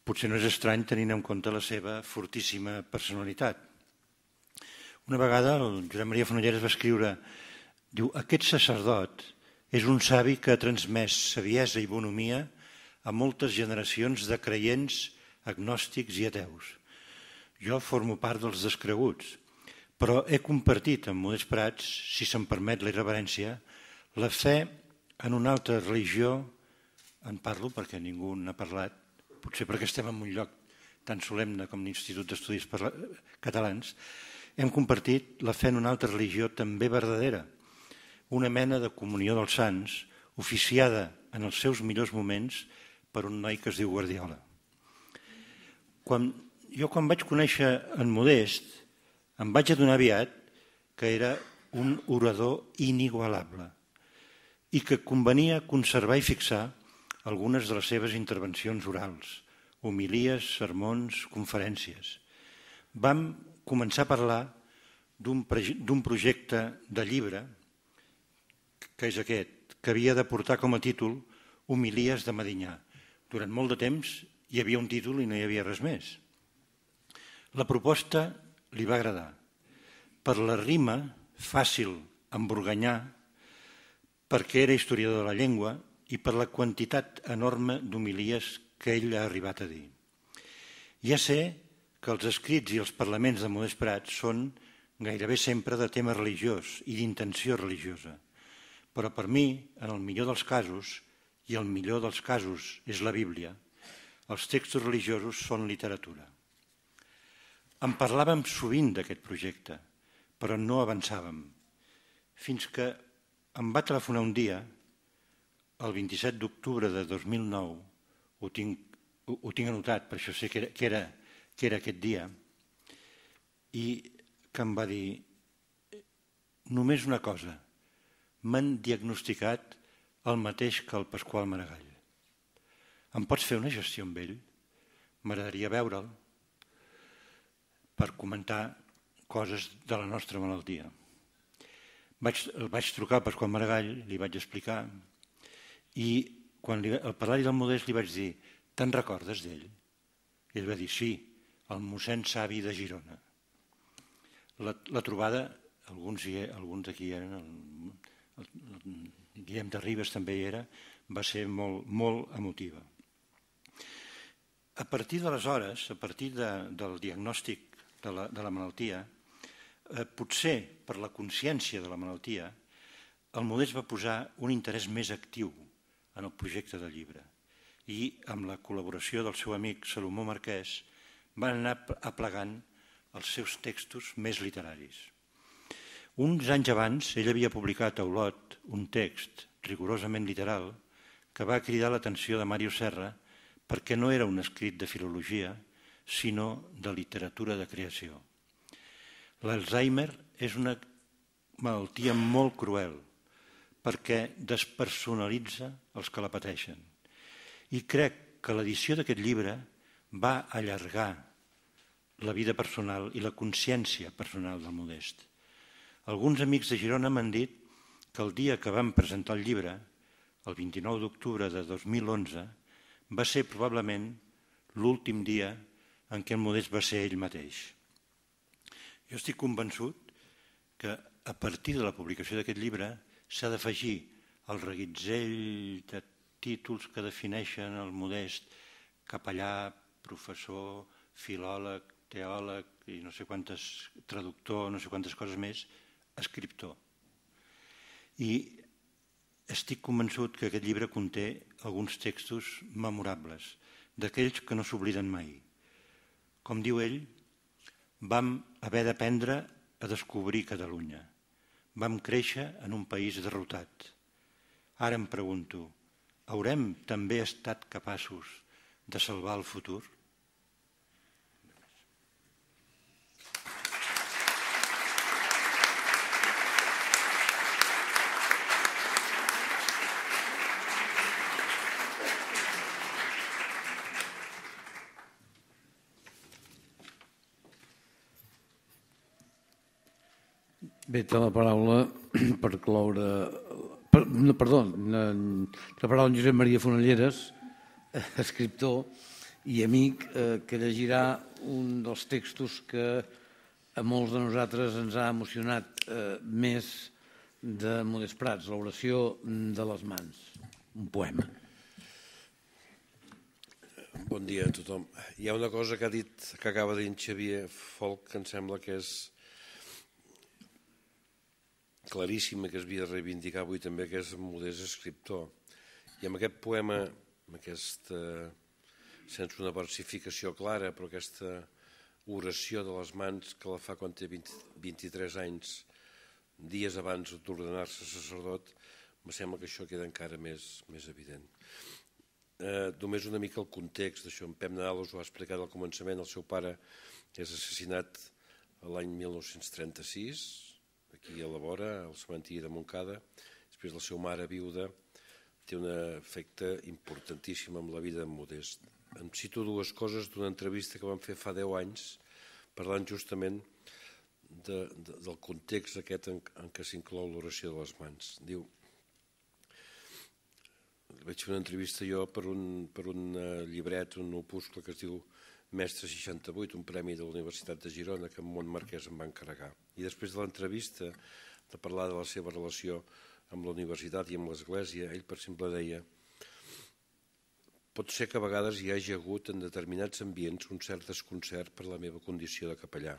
Potser no és estrany tenint en compte la seva fortíssima personalitat. Una vegada el Josep Maria Fonolleres va escriure diu, aquest sacerdot és un savi que ha transmès saviesa i bonomia a moltes generacions de creients agnòstics i ateus. Jo formo part dels descreguts, però he compartit amb Modest Prats, si se'n permet la irreverència, la fe en una altra religió, en parlo perquè ningú n'ha parlat, potser perquè estem en un lloc tan solemne com l'Institut d'Estudis Catalans, hem compartit la fe en una altra religió també verdadera, una mena de comunió dels sants, oficiada en els seus millors moments per un noi que es diu Guardiola. Quan, jo quan vaig conèixer en Modest, em vaig adonar aviat que era un orador inigualable i que convenia conservar i fixar algunes de les seves intervencions orals, homilies, sermons, conferències. Vam començar a parlar d'un projecte de llibre, que és aquest, que havia de portar com a títol Homilies de Medinyà, durant molt de temps hi havia un títol i no hi havia res més. La proposta li va agradar. Per la rima, fàcil, emborganyar, Borganyà, perquè era historiador de la llengua i per la quantitat enorme d'homilies que ell ha arribat a dir. Ja sé que els escrits i els parlaments de Modest Prat són gairebé sempre de tema religiós i d'intenció religiosa, però per mi, en el millor dels casos, i el millor dels casos és la Bíblia, els textos religiosos són literatura. En parlàvem sovint d'aquest projecte, però no avançàvem, fins que em va telefonar un dia, el 27 d'octubre de 2009, ho tinc, ho, ho tinc anotat, per això sé que era, que, era, que era aquest dia, i que em va dir eh, només una cosa, m'han diagnosticat el mateix que el Pasqual Maragall. Em pots fer una gestió amb ell? M'agradaria veure'l per comentar coses de la nostra malaltia. Vaig, el vaig trucar a Pasqual Maragall, li vaig explicar, i quan li, el parlari del Modest li vaig dir «Te'n recordes d'ell?» I ell va dir «Sí, el mossèn savi de Girona». La, la trobada, alguns, hi, alguns aquí eren, el, el, Guillem de Ribes també hi era, va ser molt, molt emotiva. A partir d'aleshores, a partir de, del diagnòstic de la, de la malaltia, eh, potser per la consciència de la malaltia, el Modest va posar un interès més actiu en el projecte del llibre i amb la col·laboració del seu amic Salomó Marquès van anar aplegant els seus textos més literaris. Uns anys abans, ell havia publicat a Olot un text, rigorosament literal, que va cridar l'atenció de Màrius Serra perquè no era un escrit de filologia, sinó de literatura de creació. L'Alzheimer és una malaltia molt cruel perquè despersonalitza els que la pateixen. I crec que l'edició d'aquest llibre va allargar la vida personal i la consciència personal del Modest. Alguns amics de Girona m'han dit que el dia que vam presentar el llibre, el 29 d'octubre de 2011, va ser probablement l'últim dia en què el Modest va ser ell mateix. Jo estic convençut que a partir de la publicació d'aquest llibre s'ha d'afegir el reguitzell de títols que defineixen el modest capellà, professor, filòleg, teòleg i no sé quantes traductor, no sé quantes coses més, escriptor. I estic convençut que aquest llibre conté alguns textos memorables, d'aquells que no s'obliden mai. Com diu ell, vam haver d'aprendre a descobrir Catalunya. Vam créixer en un país derrotat. Ara em pregunto, haurem també estat capaços de salvar el futur? Bé, té la paraula per cloure... Per, no, perdó, la paraula en Josep Maria Fonelleres, escriptor i amic, eh, que llegirà un dels textos que a molts de nosaltres ens ha emocionat eh, més de Modest Prats, l'oració de les mans, un poema. Bon dia a tothom. Hi ha una cosa que ha dit, que acaba dient Xavier Folk, que em sembla que és claríssima que es havia de reivindicar avui també, que és el modest escriptor. I amb aquest poema, amb aquesta, sense una versificació clara, però aquesta oració de les mans que la fa quan té 20, 23 anys, dies abans d'ordenar-se sacerdot, me sembla que això queda encara més, més evident. Eh, només una mica el context d'això. En Pep Nadal us ho ha explicat al començament. El seu pare és assassinat l'any 1936, aquí a la vora, al cementiri de Montcada. Després la seva mare viuda té un efecte importantíssim amb la vida de Modest. Em cito dues coses d'una entrevista que vam fer fa 10 anys parlant justament de, de, del context aquest en, en què s'inclou l'oració de les mans. Diu, vaig fer una entrevista jo per un, per un eh, llibret, un opuscle que es diu Mestre 68, un premi de la Universitat de Girona que en Montmarquès em va encarregar i després de l'entrevista de parlar de la seva relació amb la universitat i amb l'Església, ell per exemple deia pot ser que a vegades hi hagi hagut en determinats ambients un cert desconcert per la meva condició de capellà,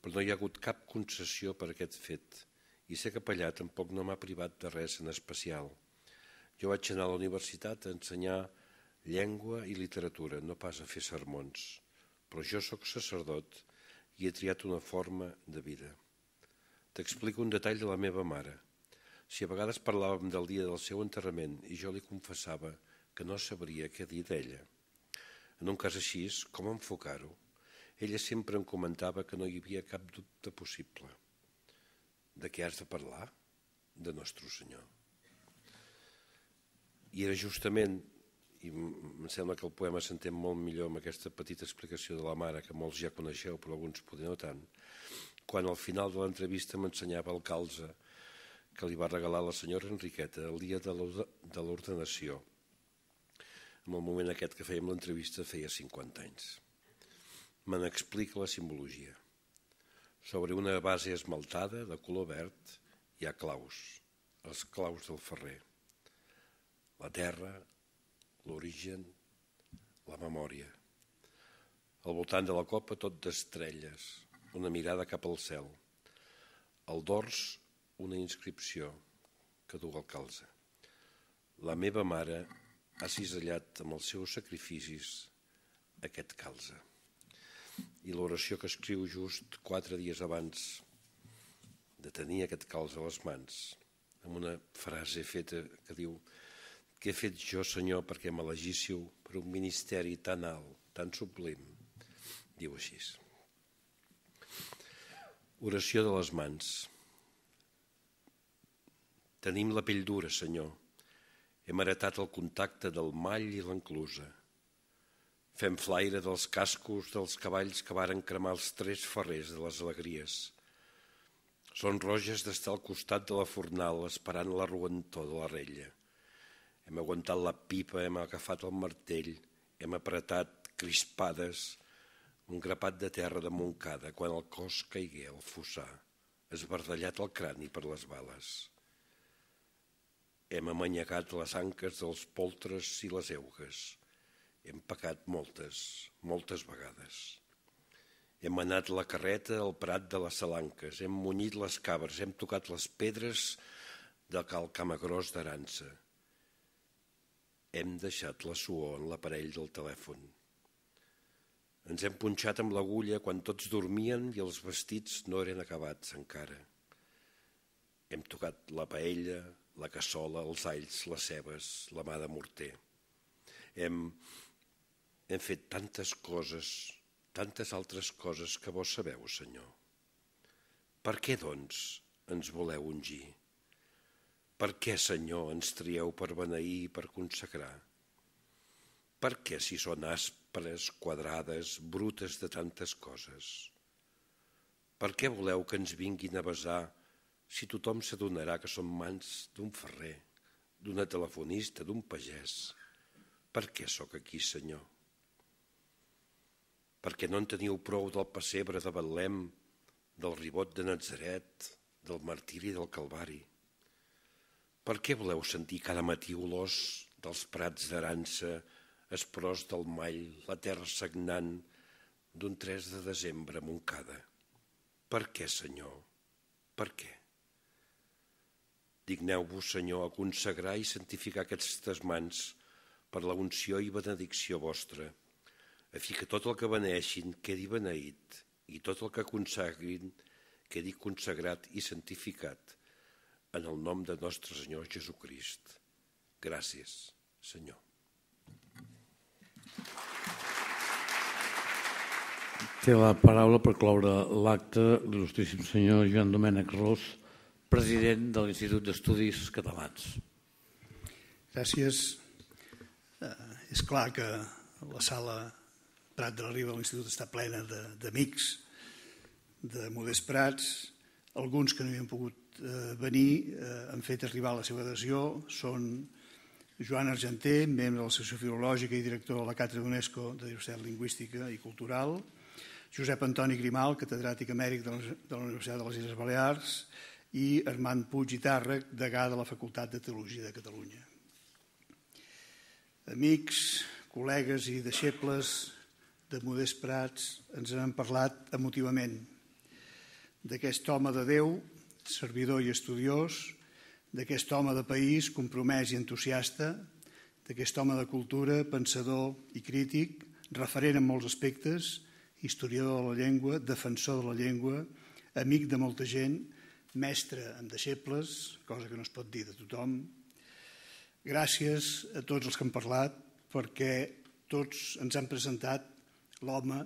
però no hi ha hagut cap concessió per aquest fet i ser capellà tampoc no m'ha privat de res en especial. Jo vaig anar a la universitat a ensenyar llengua i literatura, no pas a fer sermons. Però jo sóc sacerdot i he triat una forma de vida. T'explico un detall de la meva mare. Si a vegades parlàvem del dia del seu enterrament i jo li confessava que no sabria què dir d'ella. En un cas així, com enfocar-ho? Ella sempre em comentava que no hi havia cap dubte possible. De què has de parlar? De Nostre Senyor. I era justament i em sembla que el poema s'entén molt millor amb aquesta petita explicació de la mare, que molts ja coneixeu, però alguns poder no tant, quan al final de l'entrevista m'ensenyava el calze que li va regalar la senyora Enriqueta el dia de l'ordenació. En el moment aquest que fèiem l'entrevista feia 50 anys. Me n'explica la simbologia. Sobre una base esmaltada de color verd hi ha claus, els claus del ferrer. La terra, l'origen, la memòria. Al voltant de la copa tot d'estrelles, una mirada cap al cel. Al dors una inscripció que du al calze. La meva mare ha cisellat amb els seus sacrificis aquest calze. I l'oració que escriu just quatre dies abans de tenir aquest calze a les mans, amb una frase feta que diu que he fet jo, Senyor, perquè m'elegíssiu per un ministeri tan alt, tan sublim? Diu així. Oració de les mans. Tenim la pell dura, Senyor. Hem heretat el contacte del mall i l'enclusa. Fem flaire dels cascos dels cavalls que varen cremar els tres ferrers de les alegries. Són roges d'estar al costat de la fornal esperant la ruentor de la rella hem aguantat la pipa, hem agafat el martell, hem apretat crispades, un grapat de terra de moncada, quan el cos caigué al fossar, esbardellat el crani per les bales. Hem amanyegat les anques dels poltres i les eugues. Hem pecat moltes, moltes vegades. Hem anat la carreta al prat de les salanques, hem munyit les cabres, hem tocat les pedres de cal camagros d'arança hem deixat la suor en l'aparell del telèfon. Ens hem punxat amb l'agulla quan tots dormien i els vestits no eren acabats encara. Hem tocat la paella, la cassola, els alls, les cebes, la mà de morter. Hem, hem fet tantes coses, tantes altres coses que vos sabeu, Senyor. Per què, doncs, ens voleu ungir? Per què, Senyor, ens trieu per beneir i per consagrar? Per què, si són aspres, quadrades, brutes de tantes coses? Per què voleu que ens vinguin a besar si tothom s'adonarà que som mans d'un ferrer, d'una telefonista, d'un pagès? Per què sóc aquí, Senyor? Perquè no en teniu prou del pessebre de Betlem, del ribot de Nazaret, del martiri del Calvari? Per què voleu sentir cada matí olors dels prats d'arança, esprós del mall, la terra sagnant d'un 3 de desembre a Montcada? Per què, senyor? Per què? Digneu-vos, senyor, a consagrar i santificar aquestes mans per la unció i benedicció vostra, fi que tot el que beneixin quedi beneït i tot el que consagrin quedi consagrat i santificat en el nom de nostre Senyor Jesucrist. Gràcies, Senyor. Té la paraula per cloure l'acte l'il·lustríssim senyor Joan Domènec Ros, president de l'Institut d'Estudis Catalans. Gràcies. Eh, és clar que la sala Prat de la Riba de l'Institut està plena d'amics, de, de Modest Prats, alguns que no hi han pogut Eh, venir, eh, han fet arribar la seva adhesió, són Joan Argenter, membre de la Secció Filològica i director de la Càtedra d'UNESCO de Diversitat Lingüística i Cultural, Josep Antoni Grimal, catedràtic amèric de la Universitat de les Illes Balears, i Armand Puig i Tàrrec, degà de la Facultat de Teologia de Catalunya. Amics, col·legues i deixebles de Modest Prats ens han parlat emotivament d'aquest home de Déu servidor i estudiós, d'aquest home de país compromès i entusiasta, d'aquest home de cultura, pensador i crític, referent en molts aspectes, historiador de la llengua, defensor de la llengua, amic de molta gent, mestre amb deixebles, cosa que no es pot dir de tothom. Gràcies a tots els que han parlat perquè tots ens han presentat l'home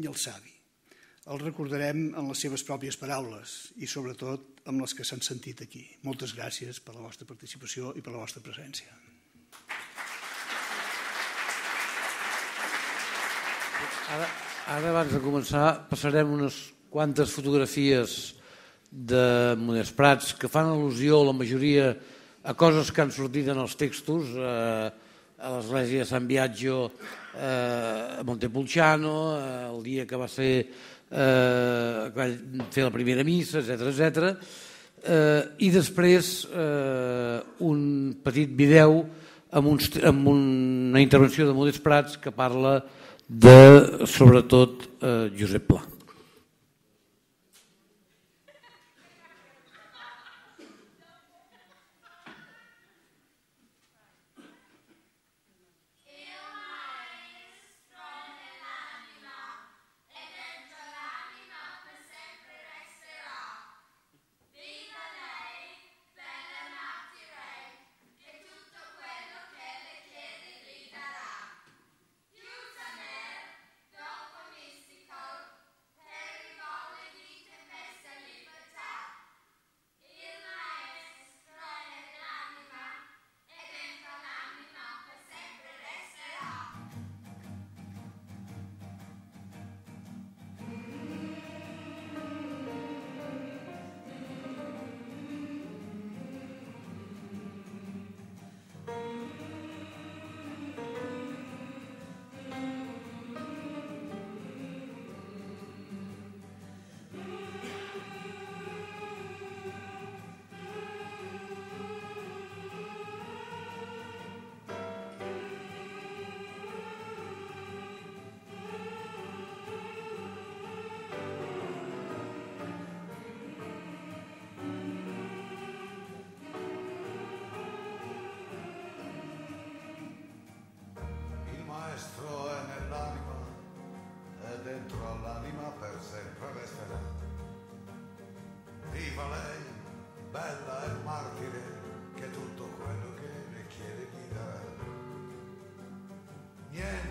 i el savi el recordarem en les seves pròpies paraules i sobretot amb les que s'han sentit aquí. Moltes gràcies per la vostra participació i per la vostra presència. Ara, ara abans de començar passarem unes quantes fotografies de Modest Prats que fan al·lusió la majoria a coses que han sortit en els textos, eh, a l'església de Sant Viaggio eh, a Montepulciano, eh, el dia que va ser eh, vaig fer la primera missa, etc etc. Eh, I després eh, un petit vídeo amb, un, amb una intervenció de Modest Prats que parla de, sobretot, eh, Josep Pla.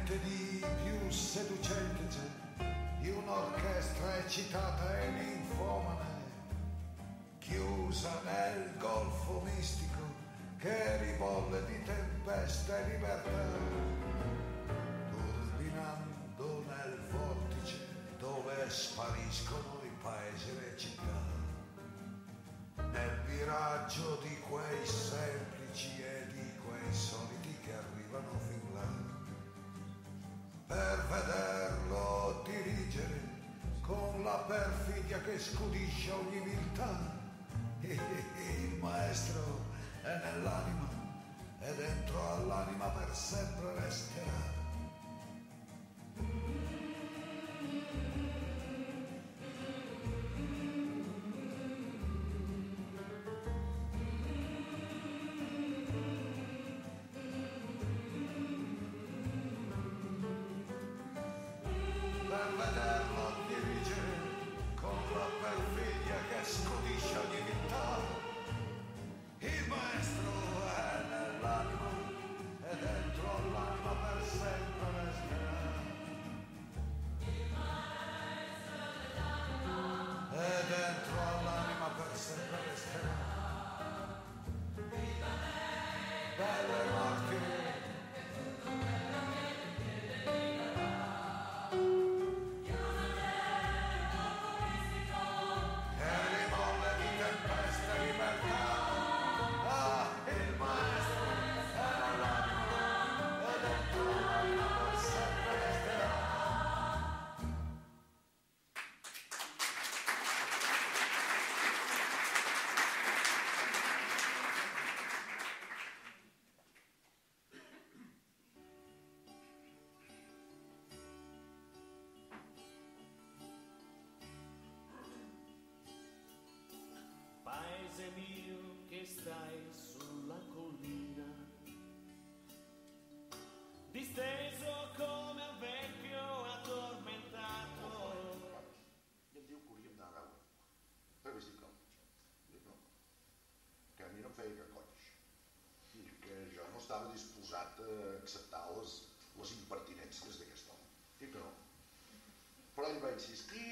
niente di più seducente di un'orchestra eccitata e ninfomane chiusa nel golfo mistico che ribolle di tempesta e libertà turbinando nel vortice dove spariscono i paesi e le città nel viraggio di quei semplici e scudisce ogni viltà. Il maestro è nell'anima e dentro all'anima per sempre resterà. Padre mio che stai sulla collina, disteso come un vecchio addormentato. Dio koeien daar houden. Dat is die kant. Dit no. Que a mi no em feia cacolls. I que jo no estava disposat a acceptar les, les impertinències d'aquest home. Dic que no. Però ell va insistir,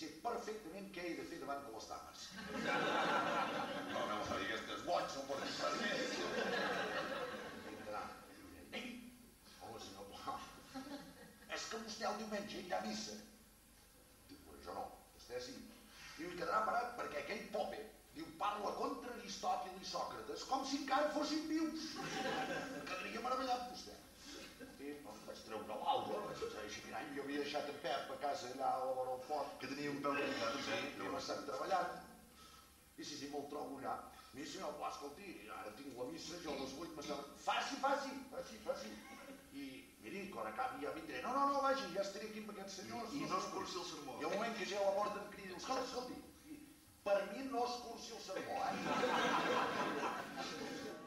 sé perfectament què he de fer davant de les dames. No, no, no digues que és boig, no pot dir res més. Vindrà, llunyament. Hola, senyor Pla. És que vostè el diumenge hi ha missa. Diu, jo no, vostè sí. Diu, i quedarà parat perquè aquell pope, diu, parla contra Aristòtil i Sòcrates com si encara fossin vius. Quedaria meravellat vostè. Sí, no em vaig treure l'alba any jo havia deixat en Pep a casa allà a la vora del port, que tenia un peu de vida, sí, i eh? hem estat treballant. I sí, sí, me'l trobo allà. Mira, senyor Pla, escolti, ara tinc la missa, jo a les 8 m'estava... Faci, faci, faci, faci. I miri, quan acabi ja vindré. No, no, no, vagi, ja estaré aquí amb aquests senyors. I, i no es cursi el sermó. Hi ha un moment que ja a la porta em crida, escolti, escolti, per mi no es cursi el sermó, eh?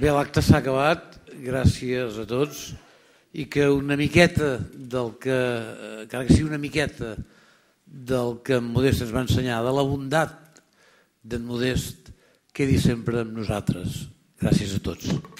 Bé, l'acte s'ha acabat, gràcies a tots, i que una miqueta del que, encara que sigui una miqueta del que en Modest ens va ensenyar, de la bondat d'en Modest, quedi sempre amb nosaltres. Gràcies a tots.